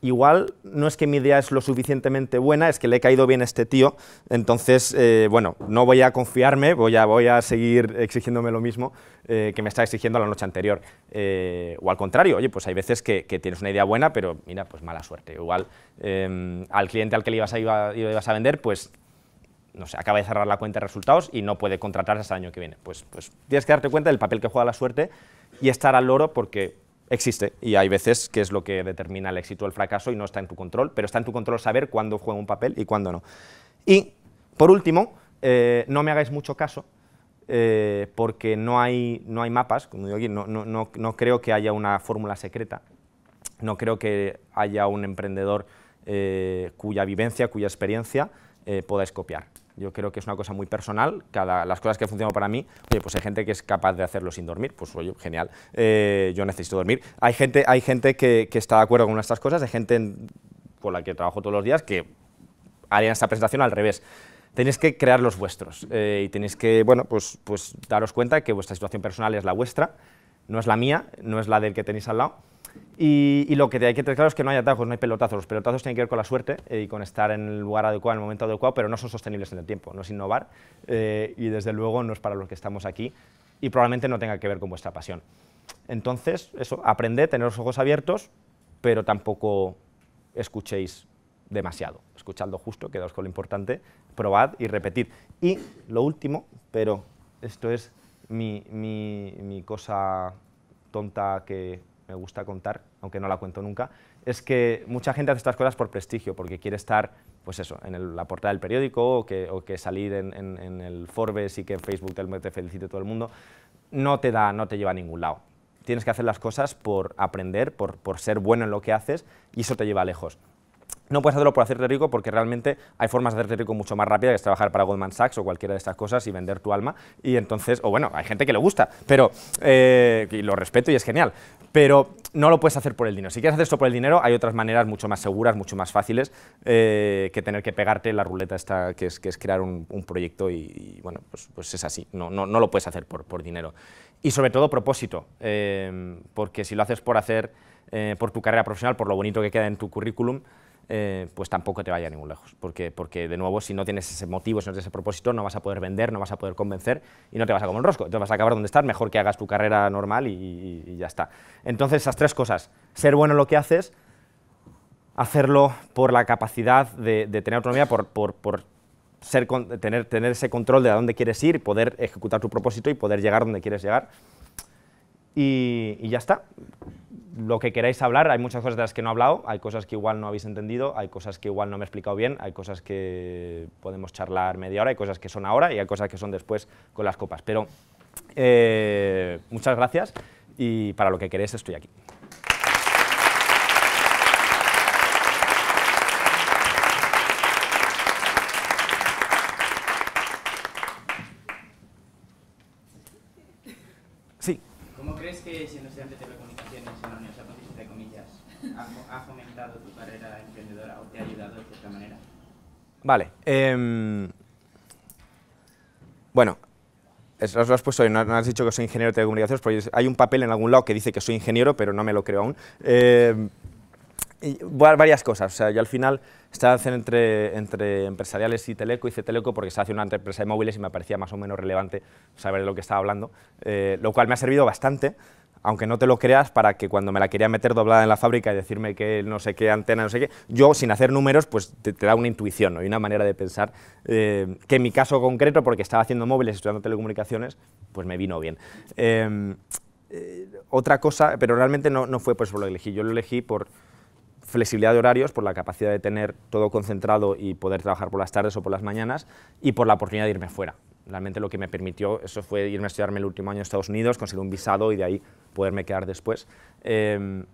igual no es que mi idea es lo suficientemente buena, es que le he caído bien a este tío, entonces, eh, bueno, no voy a confiarme, voy a, voy a seguir exigiéndome lo mismo eh, que me está exigiendo la noche anterior. Eh, o al contrario, oye, pues hay veces que, tienes una idea buena, pero mira, pues mala suerte. Igual em, al cliente al que le ibas a, iba, ibas a vender, pues no sé, acaba de cerrar la cuenta de resultados y no puede contratar hasta el año que viene. Pues, pues tienes que darte cuenta del papel que juega la suerte y estar al loro porque existe y hay veces que es lo que determina el éxito o el fracaso y no está en tu control, pero está en tu control saber cuándo juega un papel y cuándo no. Y, por último, eh, no me hagáis mucho caso eh, porque no hay, no hay mapas, como digo aquí, no, creo que haya una fórmula secreta, no creo que haya un emprendedor eh, cuya vivencia, cuya experiencia podáis copiar. Yo creo que es una cosa muy personal, cada, las cosas que funcionan para mí, oye, pues hay gente que es capaz de hacerlo sin dormir, pues oye, genial, eh, yo necesito dormir. Hay gente, hay gente que, está de acuerdo con estas cosas, hay gente en, con la que trabajo todos los días que harían esta presentación al revés tenéis que crear los vuestros eh, y tenéis que, bueno, pues, pues daros cuenta que vuestra situación personal es la vuestra, no es la mía, no es la del que tenéis al lado y, lo que hay que tener claro es que no hay atajos, no hay pelotazos. Los pelotazos tienen que ver con la suerte eh, y con estar en el lugar adecuado, en el momento adecuado, pero no son sostenibles en el tiempo, no es innovar eh, y desde luego no es para los que estamos aquí y probablemente no tenga que ver con vuestra pasión. Entonces, eso, aprended, tener los ojos abiertos, pero tampoco escuchéis demasiado. Escuchando justo, quedaos con lo importante, probad y repetid. Y lo último, pero esto es mi cosa tonta que me gusta contar, aunque no la cuento nunca, es que mucha gente hace estas cosas por prestigio, porque quiere estar, pues en la portada del periódico o que, salir en, el Forbes y que Facebook te, felicite todo el mundo, no te, da, no te lleva a ningún lado. Tienes que hacer las cosas por aprender, por, por ser bueno en lo que haces, y eso te lleva lejos no puedes hacerlo por hacerte rico porque realmente hay formas de hacerte rico mucho más rápida que es trabajar para Goldman Sachs o cualquiera de estas cosas y vender tu alma. Y entonces, o bueno, hay gente que le gusta, pero eh, y lo respeto y es genial. Pero no lo puedes hacer por el dinero. Si quieres hacer esto por el dinero, hay otras maneras mucho más seguras, mucho más fáciles eh, que tener que pegarte la ruleta esta que es, que es crear un, proyecto y, bueno, pues, pues es así. No, no, lo puedes hacer por, dinero. Y sobre todo propósito, eh, porque si lo haces por hacer, por tu carrera profesional, por lo bonito que queda en tu currículum, eh, pues tampoco te vaya a ningún lejos, porque, porque de nuevo, si no tienes ese motivo, si no tienes ese propósito, no vas a poder vender, no vas a poder convencer y no te vas a comer el rosco, entonces vas a acabar donde estás, mejor que hagas tu carrera normal y, ya está. Entonces, esas tres cosas, ser bueno en lo que haces, hacerlo por la capacidad de, tener autonomía, por, por, ser, tener, tener ese control de a dónde quieres ir, poder ejecutar tu propósito y poder llegar donde quieres llegar. y ya está lo que queráis hablar, hay muchas cosas de las que no he hablado, hay cosas que igual no habéis entendido, hay cosas que igual no me he explicado bien, hay cosas que podemos charlar media hora, hay cosas que son ahora y hay cosas que son después con las copas. Pero eh, muchas gracias y para lo que queréis estoy aquí. Vale. Em, bueno, eso lo has puesto hoy, no has dicho que soy ingeniero de telecomunicaciones, porque hay un papel en algún lado que dice que soy ingeniero, pero no me lo creo aún. Em, varias cosas, o sea, yo al final estaba entre, entre empresariales y Teleco, hice Teleco porque se hace una empresa de móviles y me parecía más o menos relevante saber de lo que estaba hablando, eh, lo cual me ha servido bastante, aunque no te lo creas, para que cuando me la quería meter doblada en la fábrica y decirme que no sé qué antena, no sé qué, yo sin hacer números, pues te, da una intuición y una manera de pensar eh, que en mi caso concreto, porque estaba haciendo móviles, estudiando telecomunicaciones, pues me vino bien. Em, eh, otra cosa, pero realmente no, no fue por eso lo elegí, yo lo elegí por flexibilidad de horarios, por la capacidad de tener todo concentrado y poder trabajar por las tardes o por las mañanas, y por la oportunidad de irme fuera. Realmente lo que me permitió eso fue irme a estudiarme el último año en Estados Unidos, conseguir un visado y de ahí poderme quedar después. Em,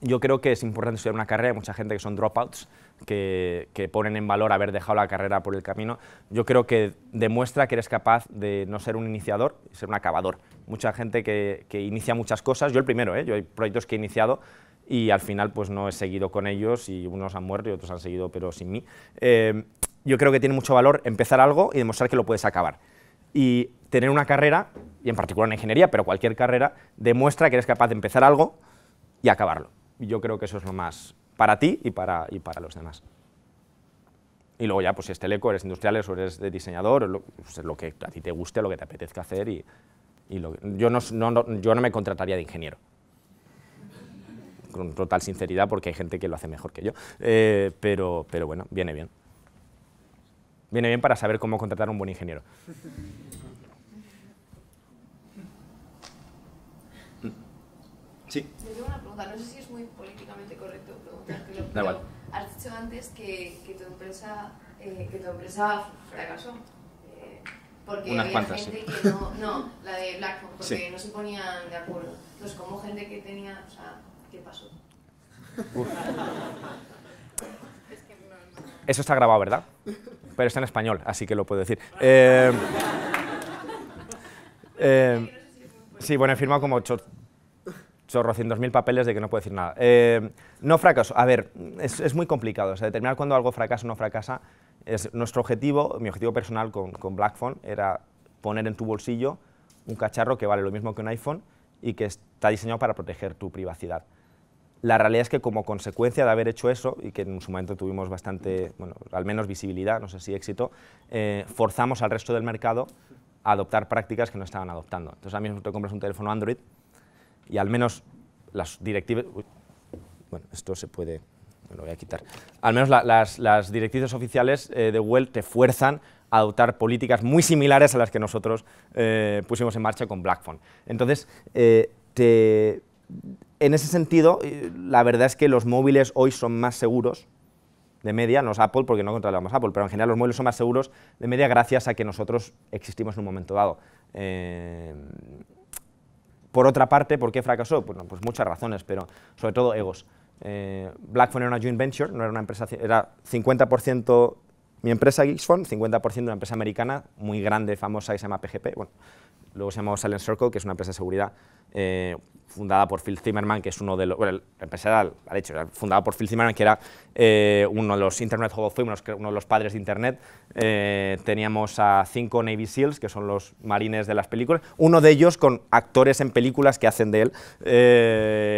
yo creo que es importante estudiar una carrera, hay mucha gente que son dropouts, que, que, ponen en valor haber dejado la carrera por el camino. Yo creo que demuestra que eres capaz de no ser un iniciador, ser un acabador. Mucha gente que, que inicia muchas cosas, yo el primero, ¿eh? yo hay proyectos que he iniciado y al final pues no he seguido con ellos y unos han muerto y otros han seguido pero sin mí. Em, yo creo que tiene mucho valor empezar algo y demostrar que lo puedes acabar. Y tener una carrera, y en particular en ingeniería, pero cualquier carrera, demuestra que eres capaz de empezar algo y acabarlo. Y Yo creo que eso es lo más para ti y para, y para los demás. Y luego ya, pues si es teleco, eres industrial, o eres de diseñador, es pues, lo, que a ti te guste, lo que te apetezca hacer. Y, yo, no, yo no me contrataría de ingeniero con total sinceridad porque hay gente que lo hace mejor que yo. Eh, pero, pero bueno, viene bien viene bien para saber cómo contratar a un buen ingeniero. Sí. Yo tengo una pregunta, no sé si es muy políticamente correcto preguntártelo, pero has dicho antes que, tu empresa, eh, que empresa fracasó. Eh, porque había gente que no, no, la de Blackboard, porque no se ponían de acuerdo. Entonces, como gente que tenía, o sea, ¿qué pasó? Eso está grabado, ¿verdad? Pero está en español, así que lo puedo decir. Eh, eh, sí, bueno, he firmado como chorro chorrocientos mil papeles de que no puedo decir nada. Eh, no fracaso, a ver, es, muy complicado. sea, determinar cuándo algo fracasa o no fracasa es nuestro objetivo, mi objetivo personal con Blackphone era poner en tu bolsillo un cacharro que vale lo mismo que un iPhone y que está diseñado para proteger tu privacidad. La realidad es que como consecuencia de haber hecho eso, y que en su momento tuvimos bastante, bueno, al menos visibilidad, no sé si éxito, eh, forzamos al resto del mercado a adoptar prácticas que no estaban adoptando. Entonces, mí mismo te compras un teléfono Android y al menos las directivas... bueno, esto se puede... Me lo voy a quitar. Al menos las, las, directrices oficiales eh, de Google te fuerzan a adoptar políticas muy similares a las que nosotros eh, pusimos en marcha con Blackphone. Entonces, te en ese sentido, eh, la verdad es que los móviles hoy son más seguros de media, no es Apple porque no controlamos Apple, pero en general los móviles son más seguros de media gracias a que nosotros existimos en un momento dado. Eh, por otra parte, ¿por qué fracasó? Pues, muchas razones, pero sobre todo egos. Eh, Blackphone era una joint venture, no era una empresa, era 50% mi empresa Geeksphone, 50% una empresa americana muy grande, famosa, que se llama PGP. Bueno, Luego se llamó Silent Circle, que es una empresa de seguridad eh, fundada por Phil Zimmerman, que es uno de los... Bueno, era, hecho, era fundada por Phil Zimmerman, que era eh, uno de los Internet Hall of uno de los padres de Internet. Eh, teníamos a cinco Navy SEALs, que son los marines de las películas, uno de ellos con actores en películas que hacen de él.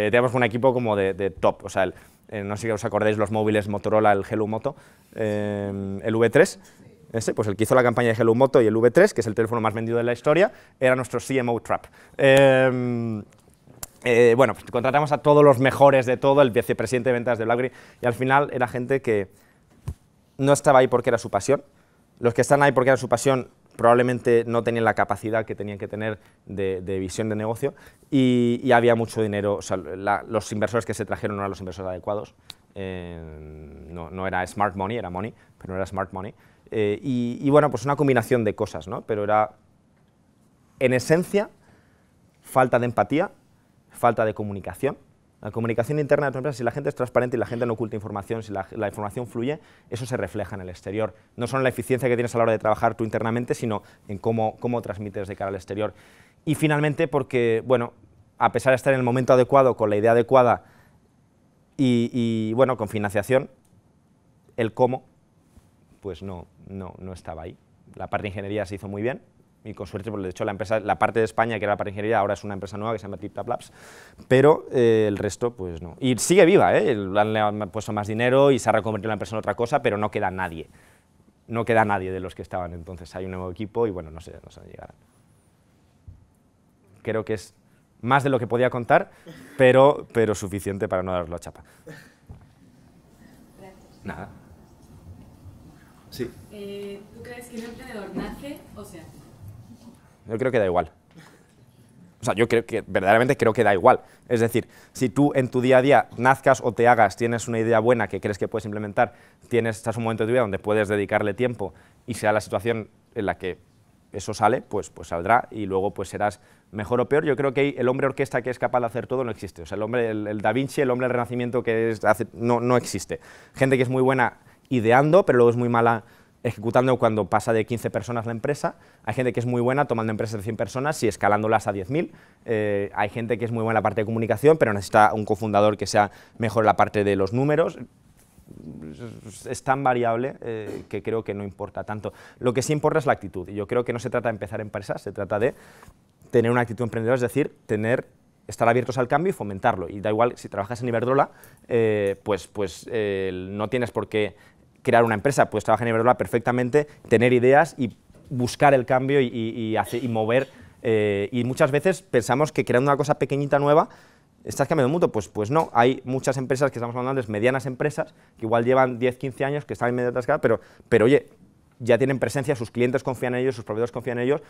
teníamos un equipo como de, top, o sea, no sé si os acordáis los móviles Motorola, el Hello Moto, el V3, pues el que hizo la campaña de Hello Moto y el V3, que es el teléfono más vendido de la historia, era nuestro CMO Trap. Em, eh, bueno, pues contratamos a todos los mejores de todo, el vicepresidente de ventas de BlackBerry, y al final era gente que no estaba ahí porque era su pasión. Los que están ahí porque era su pasión probablemente no tenían la capacidad que tenían que tener de, visión de negocio y, había mucho dinero, los inversores que se trajeron no eran los inversores adecuados, em, no, no, era smart money, era money, pero no era smart money. Eh, y, bueno, pues una combinación de cosas, ¿no? Pero era, en esencia, falta de empatía, falta de comunicación. La comunicación interna de tu empresa, si la gente es transparente y la gente no oculta información, si la, información fluye, eso se refleja en el exterior. No solo en la eficiencia que tienes a la hora de trabajar tú internamente, sino en cómo, transmites de cara al exterior. Y finalmente, porque, bueno, a pesar de estar en el momento adecuado, con la idea adecuada y bueno, con financiación, el cómo pues no, no, no estaba ahí. La parte de ingeniería se hizo muy bien, y con suerte, por pues, de hecho, la, empresa, la parte de España, que era la parte de ingeniería, ahora es una empresa nueva que se llama TipTap Labs, pero eh, el resto, pues no. Y sigue viva, ¿eh? Le han puesto más dinero y se ha reconvertido la empresa en otra cosa, pero no queda nadie. No queda nadie de los que estaban. Entonces hay un nuevo equipo y bueno, no sé, no se han llegarán. Creo que es más de lo que podía contar, pero, pero suficiente para no darlo a chapa. Nada. Eh, ¿Tú crees que un emprendedor nace o se hace? Yo creo que da igual. O sea, yo creo que verdaderamente creo que da igual. Es decir, si tú en tu día a día nazcas o te hagas, tienes una idea buena que crees que puedes implementar, tienes, estás un momento de tu vida donde puedes dedicarle tiempo y sea la situación en la que eso sale, pues, pues saldrá y luego pues serás mejor o peor. Yo creo que el hombre orquesta que es capaz de hacer todo no existe. O sea, el hombre, el, Da Vinci, el hombre del Renacimiento que es, no, no existe. Gente que es muy buena ideando, pero luego es muy mala ejecutando cuando pasa de 15 personas la empresa. Hay gente que es muy buena tomando empresas de 100 personas y escalándolas a 10.000. Eh, hay gente que es muy buena en la parte de comunicación, pero necesita un cofundador que sea mejor en la parte de los números. Es tan variable eh, que creo que no importa tanto. Lo que sí importa es la actitud. Y yo creo que no se trata de empezar empresas, se trata de tener una actitud emprendedora, es decir, tener estar abiertos al cambio y fomentarlo. Y da igual, si trabajas en Iberdrola, eh, pues, pues no tienes por qué crear una empresa, pues trabajar en Iberdrola perfectamente, tener ideas y buscar el cambio y, mover. Eh, y muchas veces pensamos que creando una cosa pequeñita nueva ¿Estás cambiando el mundo? Pues, pues no. Hay muchas empresas que estamos hablando de medianas empresas, que igual llevan 10, 15 años, que están en medio atascadas, pero, pero oye, ya tienen presencia, sus clientes confían en ellos, sus proveedores confían en ellos,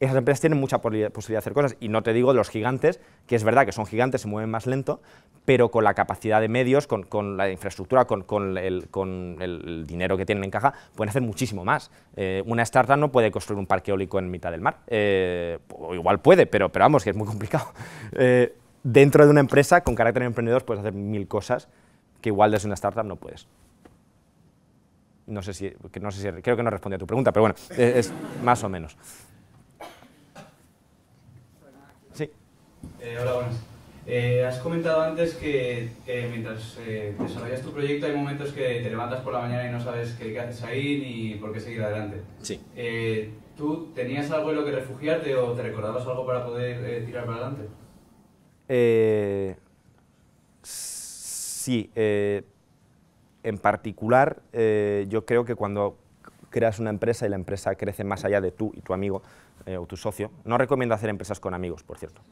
esas empresas tienen mucha posibilidad de hacer cosas. Y no te digo los gigantes, que es verdad que son gigantes, se mueven más lento, pero con la capacidad de medios, con, la infraestructura, con, el, dinero que tienen en caja, pueden hacer muchísimo más. Eh, una startup no puede construir un parque eólico en mitad del mar. Eh, igual puede, pero, pero vamos, que es muy complicado. Eh, dentro de una empresa, con carácter emprendedor, puedes hacer mil cosas que igual desde una startup no puedes. No sé si, no sé si creo que no responde a tu pregunta, pero bueno, es, más o menos. Sí. Eh, hola, buenas. Eh, has comentado antes que mientras eh, desarrollas tu proyecto hay momentos que te levantas por la mañana y no sabes qué, haces ahí ni por qué seguir adelante. Sí. ¿Tú tenías algo en lo que refugiarte o te recordabas algo para poder tirar para adelante? sí en particular, eh, yo creo que cuando creas una empresa y la empresa crece más allá de tú y tu amigo eh, o tu socio, no recomiendo hacer empresas con amigos, por cierto.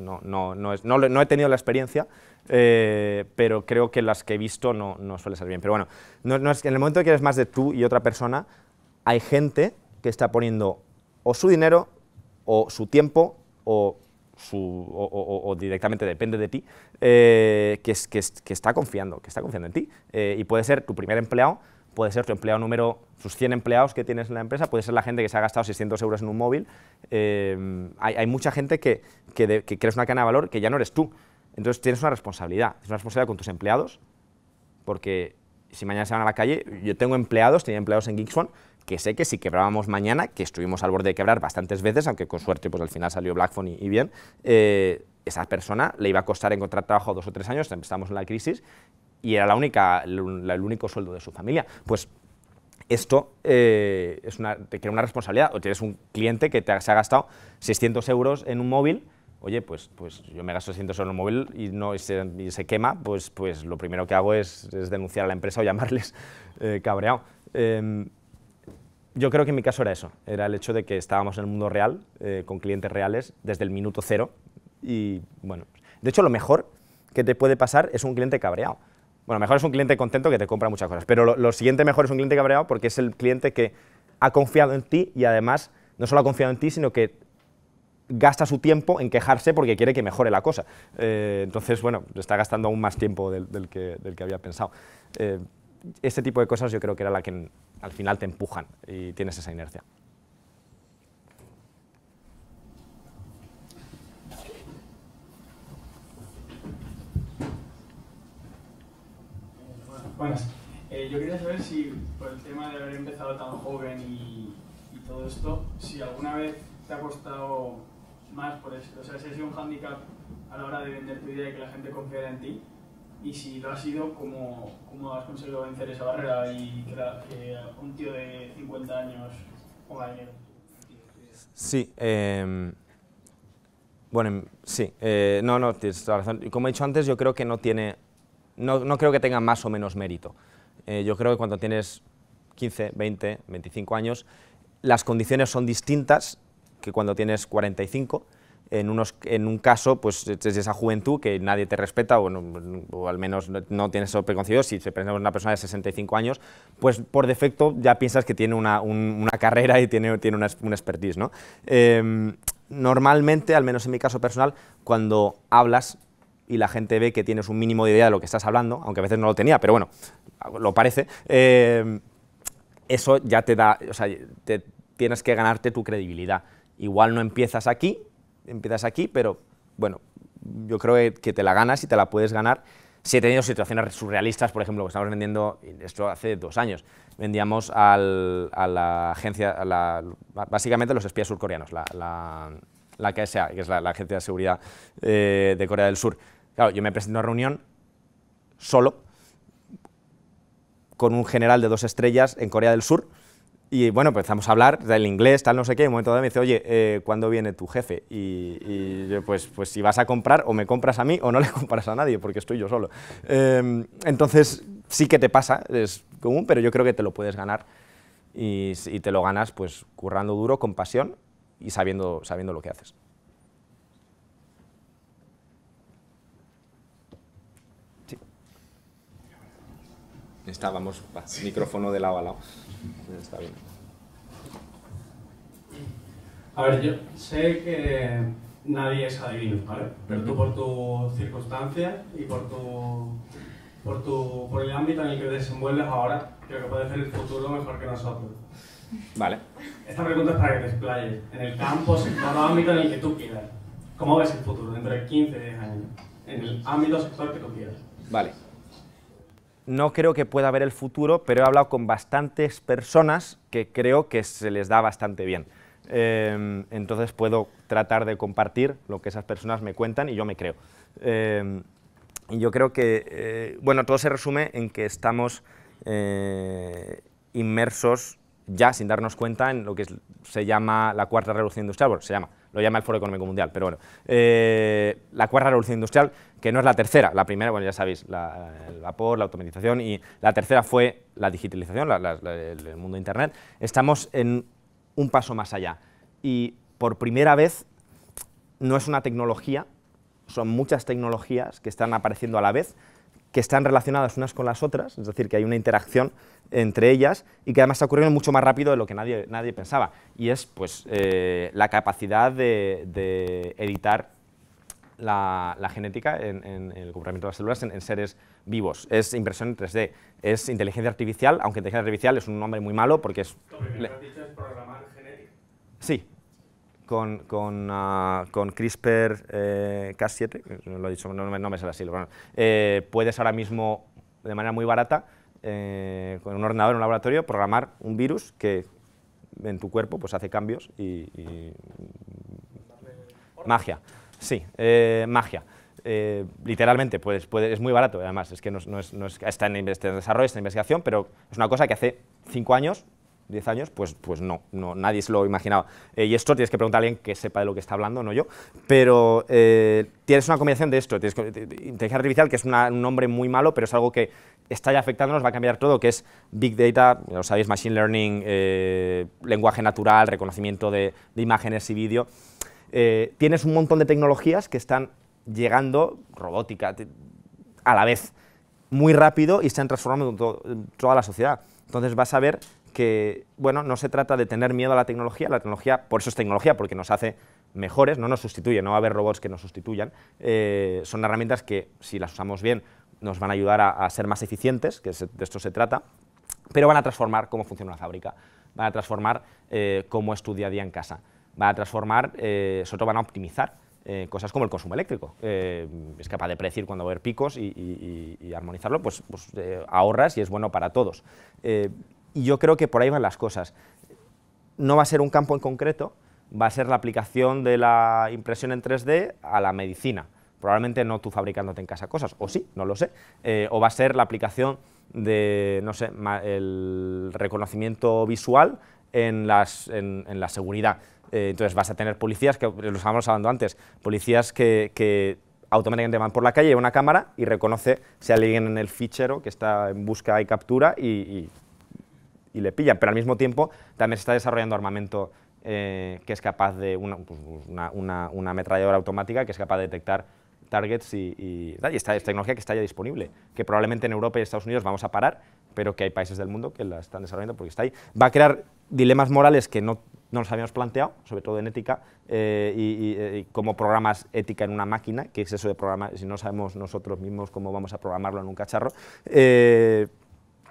No, no, no, es, no, he tenido la experiencia, eh, pero creo que las que he visto no, suele ser bien. Pero bueno, en el momento que eres más de tú y otra persona, hay gente que está poniendo o su dinero, o su tiempo, o o, directamente depende de ti, eh, que, que, está confiando, que está confiando en ti. Eh, y puede ser tu primer empleado, puede ser tu empleado número, sus 100 empleados que tienes en la empresa, puede ser la gente que se ha gastado 600 euros en un móvil. Eh, hay, mucha gente que, que, crees una cadena de valor que ya no eres tú. Entonces tienes una responsabilidad, tienes una responsabilidad con tus empleados, porque si mañana se van a la calle, yo tengo empleados, tenía empleados en Geekswan, que sé que si quebrábamos mañana, que estuvimos al borde de quebrar bastantes veces, aunque con suerte pues al final salió Blackphone y, bien, eh, esa persona le iba a costar encontrar trabajo dos o tres años, estamos en la crisis, y era la única, el, único sueldo de su familia. Pues esto eh, es una, te crea una responsabilidad. O tienes un cliente que te, se ha gastado 600 euros en un móvil, oye, pues, pues yo me gasto 600 euros en un móvil y, no, se, quema, pues, pues lo primero que hago es, denunciar a la empresa o llamarles eh, cabreado. Em, yo creo que en mi caso era eso, era el hecho de que estábamos en el mundo real, eh, con clientes reales, desde el minuto cero. Y bueno, de hecho lo mejor que te puede pasar es un cliente cabreado. Bueno, mejor es un cliente contento que te compra muchas cosas, pero lo, siguiente mejor es un cliente cabreado porque es el cliente que ha confiado en ti y además no solo ha confiado en ti, sino que gasta su tiempo en quejarse porque quiere que mejore la cosa. Eh, entonces, bueno, está gastando aún más tiempo del, que, había pensado. Eh, este tipo de cosas yo creo que era la que al final te empujan y tienes esa inercia. Buenas. Eh, yo quería saber si, por el tema de haber empezado tan joven y, todo esto, si alguna vez te ha costado más por eso. O sea, si ha sido un hándicap a la hora de vender tu idea y que la gente confiara en ti, y si lo ha sido, ¿cómo, cómo has conseguido vencer esa barrera y que, un tío de 50 años ponga dinero? Sí, em, bueno, em, sí, eh, no, no, tienes la razón. Como he dicho antes, yo creo que no tiene, no, no creo que tenga más o menos mérito. Eh, yo creo que cuando tienes 15, 20, 25 años, las condiciones son distintas que cuando tienes 45 en, unos, en un caso, pues desde esa juventud que nadie te respeta o, al menos no, tienes eso preconcebido, si se presenta una persona de 65 años, pues por defecto ya piensas que tiene una, carrera y tiene, tiene una, expertise. ¿no? Em, normalmente, al menos en mi caso personal, cuando hablas y la gente ve que tienes un mínimo de idea de lo que estás hablando, aunque a veces no lo tenía, pero bueno, lo parece, em, eso ya te da, o sea, tienes que ganarte tu credibilidad. Igual no empiezas aquí, empiezas aquí, pero bueno, yo creo que te la ganas y te la puedes ganar. Si he tenido situaciones surrealistas, por ejemplo, que estamos vendiendo, esto hace dos años, vendíamos a la agencia, a la, básicamente los espías surcoreanos, la, KSA, que es la, Agencia de Seguridad eh, de Corea del Sur. Claro, yo me presento a una reunión solo, con un general de dos estrellas en Corea del Sur, y bueno, empezamos a hablar del inglés, tal, no sé qué. Y en un momento dado me dice, oye, eh, ¿cuándo viene tu jefe? Y, yo, pues, pues si vas a comprar, o me compras a mí o no le compras a nadie, porque estoy yo solo. Em, entonces, sí que te pasa, es común, pero yo creo que te lo puedes ganar. Y, y te lo ganas, pues, currando duro, con pasión y sabiendo, sabiendo lo que haces. Estábamos, micrófono de lado a lado. Está bien. A ver, yo sé que nadie es adivino, ¿vale? Pero tú por tu circunstancia y por tu, por tu por el ámbito en el que te desenvuelves ahora, creo que puedes ser el futuro mejor que nosotros. Vale. Esta pregunta es para que te explayes. En el campo, en el ámbito en el que tú quieras. ¿Cómo ves el futuro dentro de 15, 10 años? En el ámbito sector que tú quieras. Vale no creo que pueda ver el futuro, pero he hablado con bastantes personas que creo que se les da bastante bien. Em, entonces puedo tratar de compartir lo que esas personas me cuentan y yo me creo. Em, y yo creo que, eh, bueno, todo se resume en que estamos eh, inmersos ya sin darnos cuenta en lo que se llama la cuarta revolución industrial, bueno, se llama, lo llama el Foro Económico Mundial, pero bueno, eh, la cuarta revolución industrial, que no es la tercera, la primera, bueno, ya sabéis, la, el vapor, la automatización, y la tercera fue la digitalización, el mundo de Internet, estamos en un paso más allá. Y por primera vez, no es una tecnología, son muchas tecnologías que están apareciendo a la vez, que están relacionadas unas con las otras, es decir, que hay una interacción entre ellas y que además está ocurriendo mucho más rápido de lo que nadie, nadie pensaba. Y es pues, eh, la capacidad de, editar la, genética en, el comportamiento de las células en, seres vivos. Es impresión en 3D, es inteligencia artificial, aunque inteligencia artificial es un nombre muy malo porque es... Dicho es programar genética? Sí, con, ah, CRISPR-Cas7, eh, lo he dicho, no, me sale así, eh, puedes ahora mismo, de manera muy barata, eh, con un ordenador en un laboratorio, programar un virus que en tu cuerpo pues hace cambios y... magia, sí, magia. literalmente, pues, es muy barato, además, es que no, es, está, en, desarrollo, está en investigación, pero es una cosa que hace cinco años 10 años, pues, pues no, no, nadie se lo imaginaba. imaginado eh, y esto tienes que preguntar a alguien que sepa de lo que está hablando, no yo, pero eh, tienes una combinación de esto, tienes inteligencia artificial, que es un nombre muy malo, pero es algo que está ya afectándonos, va a cambiar todo, que es Big Data, ya lo sabéis, Machine Learning, eh, lenguaje natural, reconocimiento de, imágenes y vídeo. tienes un montón de tecnologías que están llegando, robótica, a la vez, muy rápido y están transformando toda la sociedad. Entonces vas a ver que, bueno, no se trata de tener miedo a la tecnología, la tecnología, por eso es tecnología, porque nos hace mejores, no nos sustituye, no va a haber robots que nos sustituyan, eh, son herramientas que, si las usamos bien, nos van a ayudar a, ser más eficientes, que de esto se trata, pero van a transformar cómo funciona una fábrica, van a transformar eh, cómo es día a día en casa, van a transformar, eh, sobre todo van a optimizar cosas como el consumo eléctrico. es capaz de predecir cuando va a haber picos y, armonizarlo, pues, pues ahorras y es bueno para todos y yo creo que por ahí van las cosas. No va a ser un campo en concreto, va a ser la aplicación de la impresión en 3D a la medicina. Probablemente no tú fabricándote en casa cosas, o sí, no lo sé, eh, o va a ser la aplicación de, no sé, el reconocimiento visual en, las, en, la seguridad. Eh, entonces vas a tener policías, que lo estábamos hablando antes, policías que, que automáticamente van por la calle, lleva una cámara y reconoce si alguien en el fichero que está en busca y captura y y le pillan, pero al mismo tiempo también se está desarrollando armamento eh, que es capaz de, una, pues, una, una, una, ametralladora automática que es capaz de detectar targets y, y, esta tecnología que está ya disponible, que probablemente en Europa y Estados Unidos vamos a parar, pero que hay países del mundo que la están desarrollando porque está ahí. Va a crear dilemas morales que no, no nos habíamos planteado, sobre todo en ética, eh, y, eh, y, cómo programas ética en una máquina, que es eso de programar, si no sabemos nosotros mismos cómo vamos a programarlo en un cacharro,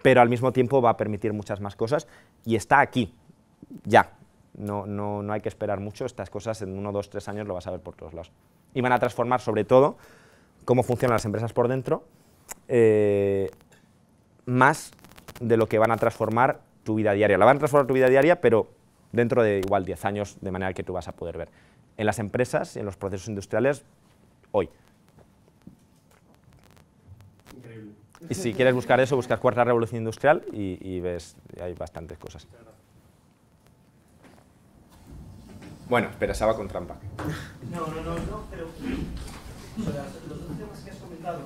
pero al mismo tiempo va a permitir muchas más cosas y está aquí, ya. No, no, hay que esperar mucho, estas cosas en uno, dos, tres años lo vas a ver por todos lados. Y van a transformar sobre todo cómo funcionan las empresas por dentro, eh, más de lo que van a transformar tu vida diaria. La van a transformar tu vida diaria, pero dentro de igual 10 años, de manera que tú vas a poder ver. En las empresas, y en los procesos industriales, hoy. Y si quieres buscar eso, buscas Cuarta Revolución Industrial y, ves, hay bastantes cosas. Bueno, va con trampa. No, no, no, no pero sobre los dos temas que has comentado,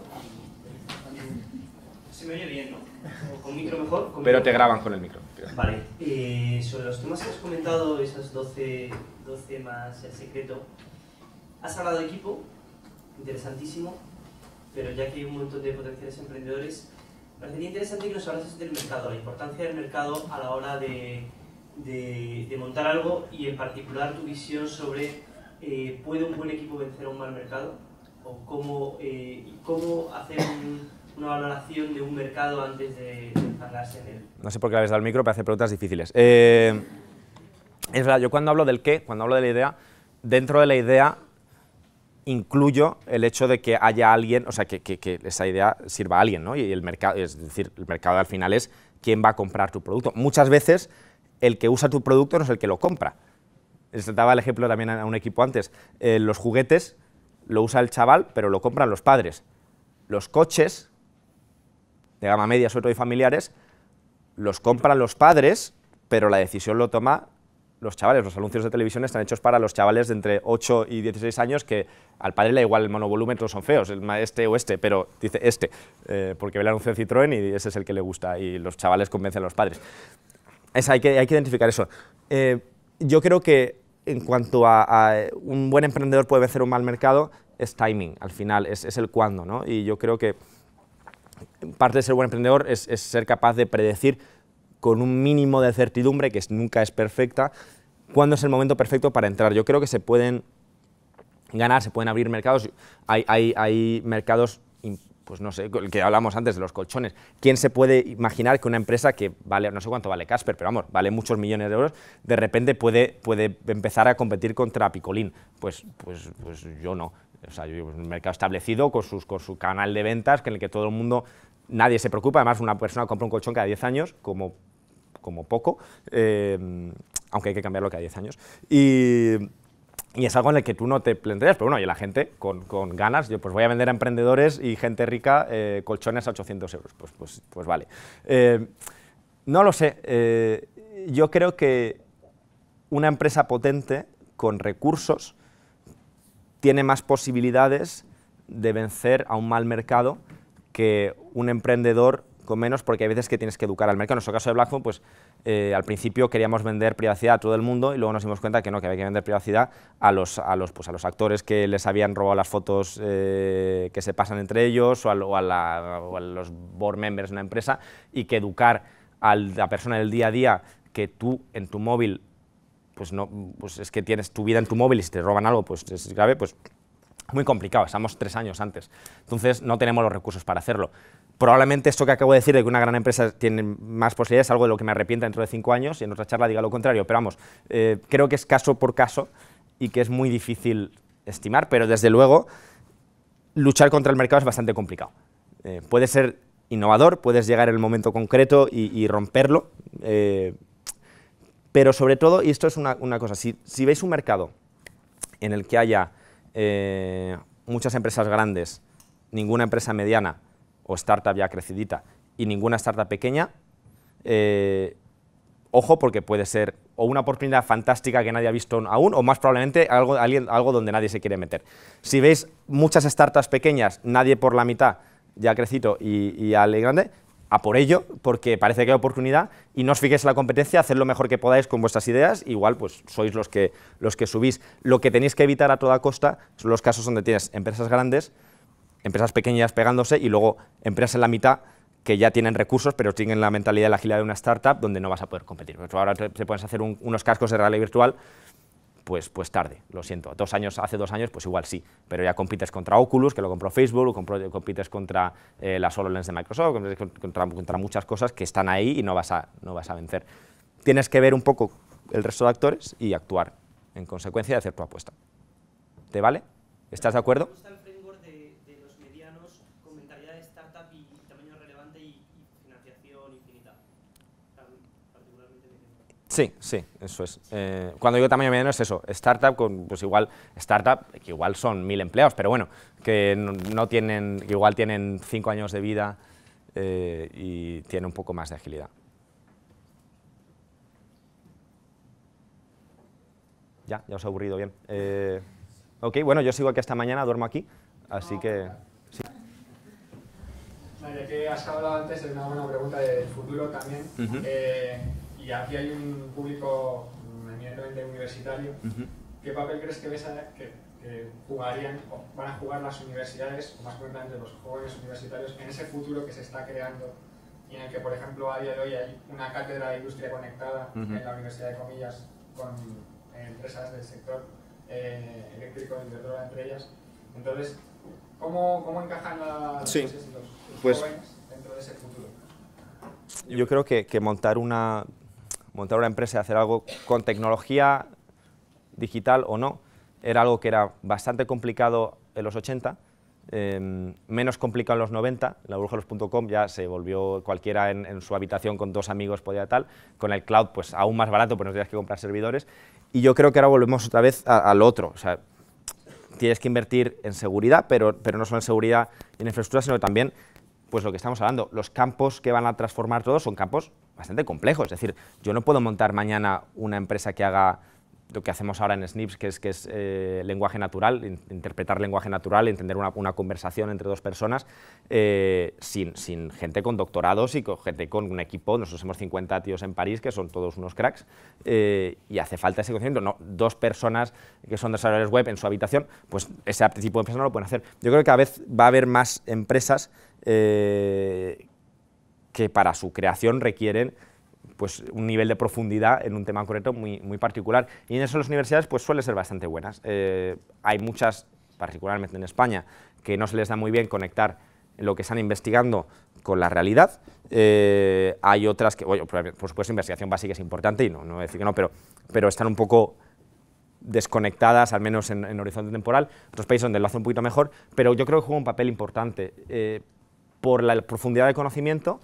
se me oye bien, ¿no? con micro mejor. Con pero te graban con el micro. Vale, eh, sobre los temas que has comentado, esos 12, 12 más el secreto, has hablado de equipo, interesantísimo, pero ya que hay un montón de potenciales emprendedores, me parecería interesante que nos hablases del mercado, la importancia del mercado a la hora de, de, montar algo y en particular tu visión sobre eh, ¿puede un buen equipo vencer a un mal mercado? ¿O cómo, eh, cómo hacer una valoración de un mercado antes de instalarse en él? No sé por qué la dado el micro, pero hace preguntas difíciles. Eh, es verdad, yo cuando hablo del qué, cuando hablo de la idea, dentro de la idea incluyo el hecho de que haya alguien, o sea, que, esa idea sirva a alguien, ¿no? Y el mercado, es decir, el mercado al final es quién va a comprar tu producto. Muchas veces el que usa tu producto no es el que lo compra. Les daba el ejemplo también a un equipo antes. Eh, los juguetes lo usa el chaval, pero lo compran los padres. Los coches, de gama media, sobre todo y familiares, los compran los padres, pero la decisión lo toma los chavales, los anuncios de televisión están hechos para los chavales de entre 8 y 16 años que al padre le da igual el monovolumen, todos son feos, el este o este, pero dice este, eh, porque ve el anuncio de Citroën y ese es el que le gusta y los chavales convencen a los padres. Es, hay, que, hay que identificar eso. Eh, yo creo que en cuanto a, un buen emprendedor puede vencer un mal mercado, es timing, al final, es, es el cuándo, ¿no? Y yo creo que parte de ser buen emprendedor es, es ser capaz de predecir con un mínimo de certidumbre, que nunca es perfecta, cuándo es el momento perfecto para entrar. Yo creo que se pueden ganar, se pueden abrir mercados. Hay, hay, hay mercados, pues no sé, el que hablamos antes de los colchones. ¿Quién se puede imaginar que una empresa que vale, no sé cuánto vale Casper, pero vamos, vale muchos millones de euros, de repente puede, puede empezar a competir contra Picolín? Pues, pues, pues yo no. O sea, yo un mercado establecido con, sus, con su canal de ventas, que en el que todo el mundo, nadie se preocupa. Además, una persona compra un colchón cada 10 años, como como poco, eh, aunque hay que cambiarlo cada 10 años. Y, es algo en el que tú no te planteas, pero bueno, y la gente con, ganas, yo pues voy a vender a emprendedores y gente rica eh, colchones a 800 euros, pues, pues, pues vale. Eh, no lo sé, eh, yo creo que una empresa potente con recursos tiene más posibilidades de vencer a un mal mercado que un emprendedor con menos porque hay veces que tienes que educar al mercado. En nuestro caso de Blackphone, pues eh, al principio queríamos vender privacidad a todo el mundo y luego nos dimos cuenta que no, que había que vender privacidad a los, a los, pues, a los actores que les habían robado las fotos eh, que se pasan entre ellos o a, o a, los board members de una empresa y que educar a la persona del día a día que tú en tu móvil, pues no, pues es que tienes tu vida en tu móvil y si te roban algo, pues es grave, pues muy complicado, estamos tres años antes. Entonces no tenemos los recursos para hacerlo. Probablemente esto que acabo de decir de que una gran empresa tiene más posibilidades, es algo de lo que me arrepienta dentro de cinco años y en otra charla diga lo contrario. Pero vamos, eh, creo que es caso por caso y que es muy difícil estimar, pero desde luego luchar contra el mercado es bastante complicado. Puedes eh, puede ser innovador, puedes llegar en el momento concreto y, romperlo, eh, pero sobre todo, y esto es una, cosa, si, veis un mercado en el que haya muchas empresas grandes, ninguna empresa mediana o startup ya crecidita y ninguna startup pequeña, eh, ojo porque puede ser o una oportunidad fantástica que nadie ha visto aún, o más probablemente algo, algo donde nadie se quiere meter. Si veis muchas startups pequeñas, nadie por la mitad, ya crecido y, y grande, a por ello, porque parece que hay oportunidad, y no os fijéis en la competencia, haced lo mejor que podáis con vuestras ideas, igual pues sois los que, los que subís. Lo que tenéis que evitar a toda costa son los casos donde tienes empresas grandes empresas pequeñas pegándose y luego empresas en la mitad que ya tienen recursos, pero tienen la mentalidad de la agilidad de una startup donde no vas a poder competir. Pero pues ahora te puedes hacer unos cascos de realidad virtual, pues, pues tarde, lo siento. Dos años, hace dos años, pues igual sí, pero ya compites contra Oculus, que lo compró Facebook, o compites contra eh, las HoloLens de Microsoft, compites contra, contra, muchas cosas que están ahí y no vas, a, no vas a vencer. Tienes que ver un poco el resto de actores y actuar en consecuencia de hacer tu apuesta. ¿Te vale? ¿Estás de acuerdo? Sí, sí, eso es. Eh, cuando digo tamaño mediano es eso, startup con, pues igual, startup, que igual son mil empleados, pero bueno, que no, tienen, igual tienen cinco años de vida eh, y tiene un poco más de agilidad. Ya, ya os he aburrido bien. Eh, ok, bueno, yo sigo aquí esta mañana, duermo aquí, así que... Sí. que has hablado antes de una buena pregunta del futuro también, y aquí hay un público mm, eminentemente universitario, ¿qué papel crees que, ves jugarían o van a jugar las universidades, o más concretamente los jóvenes universitarios, en ese futuro que se está creando y en el que, por ejemplo, a día de hoy hay una cátedra de industria conectada en la Universidad de Comillas con eh, empresas del sector eh, eléctrico y entre ellas? Entonces, ¿cómo, cómo encajan los, pues, jóvenes dentro de ese futuro? Yo creo que montar una montar una empresa y hacer algo con tecnología digital o no, era algo que era bastante complicado en los 80, em, menos complicado en los 90, la burbuja los ya se volvió cualquiera en, su habitación con dos amigos podía tal, con el cloud pues aún más barato, pues no tenías que comprar servidores, y yo creo que ahora volvemos otra vez al otro, o sea, tienes que invertir en seguridad, pero, pero no solo en seguridad y en infraestructura, sino también pues lo que estamos hablando, los campos que van a transformar todo son campos bastante complejo. Es decir, yo no puedo montar mañana una empresa que haga lo que hacemos ahora en SNIPS, que es, que es eh, lenguaje natural, interpretar lenguaje natural, entender una, conversación entre dos personas, eh, sin, gente con doctorados y con gente con un equipo, nosotros somos 50 tíos en París, que son todos unos cracks, eh, y hace falta ese conocimiento. No, dos personas que son desarrolladores web en su habitación, pues ese tipo de empresa no lo pueden hacer. Yo creo que a vez va a haber más empresas que para su creación requieren pues, un nivel de profundidad en un tema concreto muy, muy particular. Y en eso las universidades pues, suelen ser bastante buenas. Eh, hay muchas, particularmente en España, que no se les da muy bien conectar lo que están investigando con la realidad. Eh, hay otras que, por supuesto, investigación básica es importante y no, decir que no, pero, pero están un poco desconectadas, al menos en, horizonte temporal. Otros países donde lo hacen un poquito mejor, pero yo creo que juega un papel importante eh, por la profundidad del conocimiento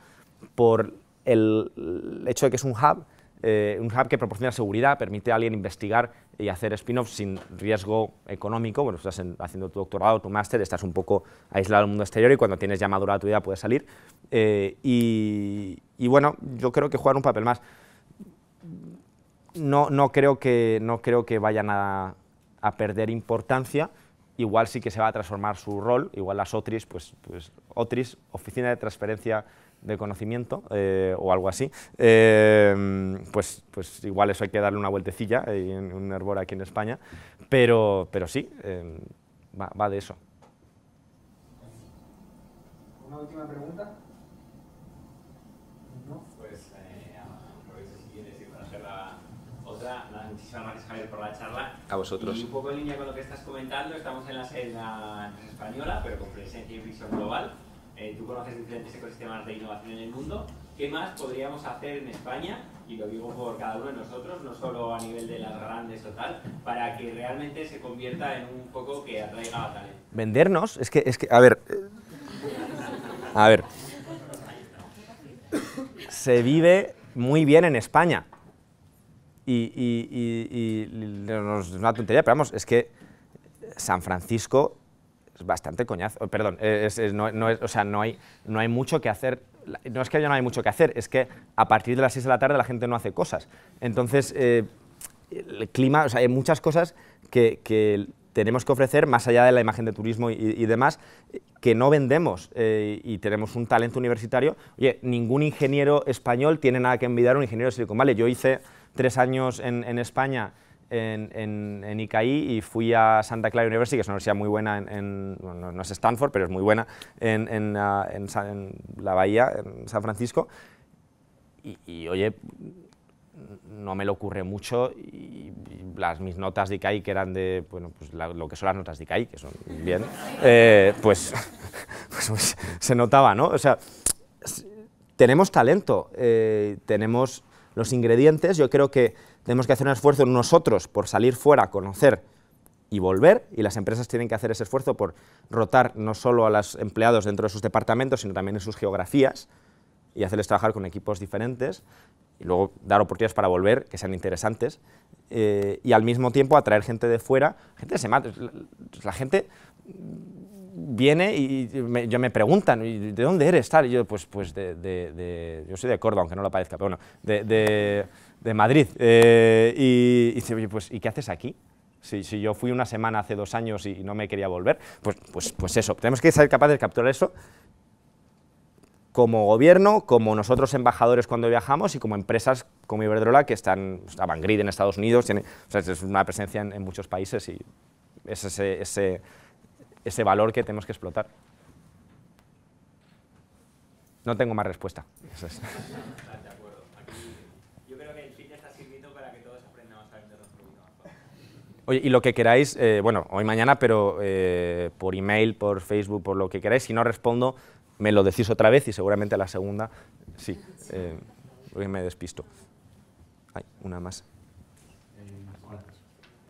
por el hecho de que es un hub, eh, un hub que proporciona seguridad, permite a alguien investigar y hacer spin-offs sin riesgo económico. Bueno, estás haciendo tu doctorado, tu máster, estás un poco aislado del mundo exterior y cuando tienes ya madurada tu vida puedes salir. Eh, y, bueno, yo creo que jugar un papel más. No, no, creo, que, no creo que vayan a, perder importancia igual sí que se va a transformar su rol, igual las OTRIs, pues, pues OTRIs, Oficina de Transferencia de conocimiento eh, o algo así, eh, pues, pues igual eso hay que darle una vueltecilla eh, en un hervor aquí en España, pero, pero sí, va, va, de eso. ¿Una última pregunta? ¿No? Pues, aprovecho si quieres ir para hacer la otra. muchísimas gracias, Javier, por la charla. A vosotros. Y un poco en línea con lo que estás comentando, estamos en la, sede española, pero con presencia y visión global. Eh, tú conoces diferentes ecosistemas de innovación en el mundo, ¿qué más podríamos hacer en España? Y lo digo por cada uno de nosotros, no solo a nivel de las grandes o tal, para que realmente se convierta en un poco que atraiga a talento. Vendernos, es que, es que, a ver, a ver, se vive muy bien en España. Y, y, y, y no es una tontería, pero vamos, es que San Francisco es bastante coñazo. Eh, perdón, eh, eh, no, o sea, no hay, no hay mucho que hacer. No es que ya no hay mucho que hacer, es que a partir de las 6 de la tarde la gente no hace cosas. Entonces, el clima, hay muchas cosas que, tenemos que ofrecer más allá de la imagen de turismo y, demás, que no vendemos y tenemos un talento universitario. Oye, ningún ingeniero español tiene nada que envidiar a un ingeniero de Silicon Valley. Yo hice tres años en, en España en, en, ICAI y fui a Santa Clara University, que es una universidad muy buena, en, no es Stanford, pero es muy buena, en, ah, la Bahía, en San Francisco. Y, oye, no me lo ocurre mucho y, las, mis notas de ICAI, que eran de, bueno, pues lo que son las notas de ICAI, que son bien, eh, pues, pues, pues, se notaba, ¿no? O sea, tenemos talento, eh, tenemos los ingredientes, yo creo que tenemos que hacer un esfuerzo nosotros por salir fuera, conocer y volver, y las empresas tienen que hacer ese esfuerzo por rotar no solo a los empleados dentro de sus departamentos, sino también en sus geografías, y hacerles trabajar con equipos diferentes, y luego dar oportunidades para volver, que sean interesantes, eh, y al mismo tiempo atraer gente de fuera, gente se mata, la, gente viene y me, yo me preguntan, ¿de dónde eres? Tal, y yo, pues, pues de, yo soy de Córdoba, aunque no lo parezca, pero bueno, de de Madrid. Eh, y, dice, oye, pues, ¿y qué haces aquí? Si, si, yo fui una semana hace dos años y no me quería volver, pues, pues, pues eso, tenemos que ser capaces de capturar eso como gobierno, como nosotros embajadores cuando viajamos y como empresas como Iberdrola que están, a Grid en Estados Unidos, tiene, o sea, es una presencia en, muchos países y es ese, ese, ese valor que tenemos que explotar. No tengo más respuesta. y lo que queráis, eh, bueno, hoy mañana, pero eh, por email, por Facebook, por lo que queráis, si no respondo, me lo decís otra vez y seguramente a la segunda, sí, eh, me despisto. Hay una más.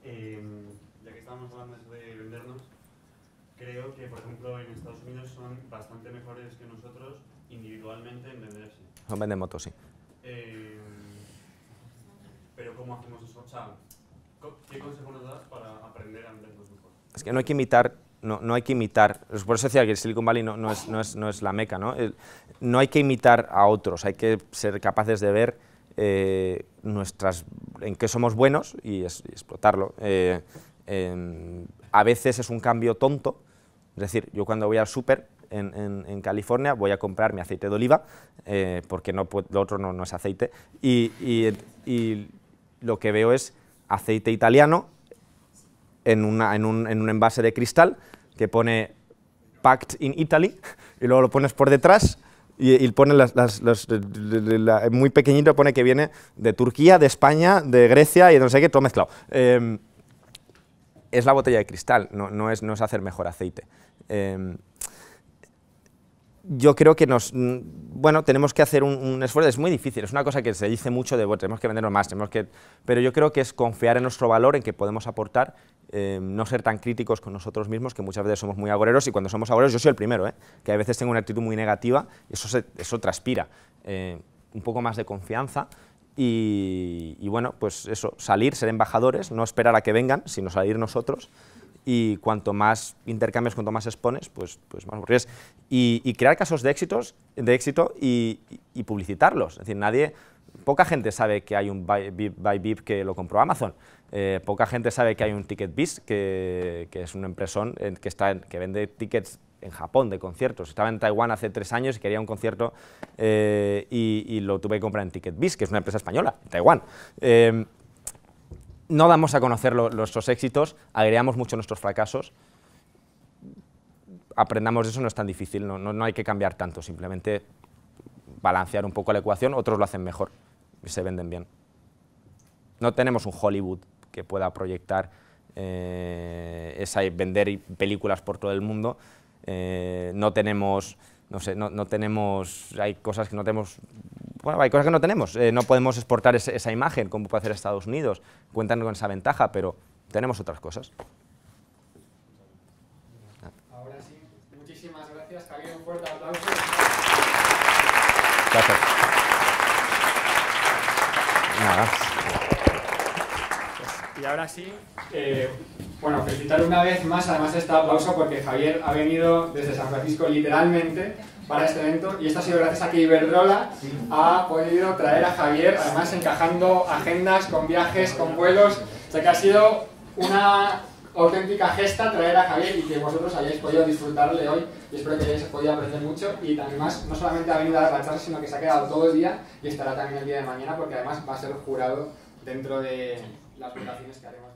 Eh, ya que estábamos hablando de vendernos, creo que, por ejemplo, en Estados Unidos son bastante mejores que nosotros individualmente en venderse. Son vender motos, sí. Eh, pero ¿cómo hacemos eso? O ¿Qué consejo nos das para aprender a mejor? Es que no hay que imitar no, no, hay que imitar, por eso decía que Silicon Valley no, no, es, no es, es, la meca, ¿no? no hay que imitar a otros, hay que ser capaces de ver eh, nuestras, en qué somos buenos y, explotarlo. Eh, a veces es un cambio tonto, es decir, yo cuando voy al súper en, California voy a comprar mi aceite de oliva, eh, porque no, lo otro no, es aceite, y, y, y lo que veo es aceite italiano en, un, en un envase de cristal que pone Packed in Italy y luego lo pones por detrás y, pone las, muy pequeñito pone que viene de Turquía, de España, de Grecia y no sé qué, todo mezclado. Em, es la botella de cristal, no, es, no es hacer mejor aceite. Em, yo creo que nos, mm, bueno, tenemos que hacer un, esfuerzo, es muy difícil, es una cosa que se dice mucho de, tenemos que vendernos más, que, pero yo creo que es confiar en nuestro valor, en que podemos aportar, eh, no ser tan críticos con nosotros mismos, que muchas veces somos muy agoreros, y cuando somos agoreros, yo soy el primero, ¿eh? que a veces tengo una actitud muy negativa, eso, eso transpira, eh, un poco más de confianza, y, y bueno, pues eso, salir, ser embajadores, no esperar a que vengan, sino salir nosotros, y cuanto más intercambias, cuanto más expones, pues, pues más aburridas. Y, crear casos de, éxitos, de éxito y, publicitarlos. Es decir, nadie, poca gente sabe que hay un Buy que lo compró Amazon. Eh, poca gente sabe que hay un TicketBiz, que, que es una empresa que, está que vende tickets en Japón de conciertos. Estaba en Taiwán hace tres años y quería un concierto eh, y, lo tuve que comprar en TicketBiz, que es una empresa española, en Taiwán. Eh, no damos a conocer nuestros éxitos, agregamos mucho nuestros fracasos. Aprendamos eso, no es tan difícil, no, hay que cambiar tanto, simplemente balancear un poco la ecuación, otros lo hacen mejor y se venden bien. No tenemos un Hollywood que pueda proyectar eh, esa y vender películas por todo el mundo, eh, no tenemos, no sé, no, no tenemos, hay cosas que no tenemos bueno, hay cosas que no tenemos. Eh, no podemos exportar esa imagen como puede hacer Estados Unidos. Cuentan con esa ventaja, pero tenemos otras cosas. Ahora sí, muchísimas gracias. Javier, un fuerte aplauso. Gracias. Y ahora sí, eh, bueno, felicitar una vez más además esta aplauso porque Javier ha venido desde San Francisco literalmente para este evento y esto ha sido gracias a que Iberdrola ha podido traer a Javier, además encajando agendas con viajes, con vuelos, o sea que ha sido una auténtica gesta traer a Javier y que vosotros hayáis podido disfrutarle hoy y espero que hayáis podido aprender mucho y además no solamente ha venido a sino que se ha quedado todo el día y estará también el día de mañana porque además va a ser jurado dentro de las votaciones que haremos.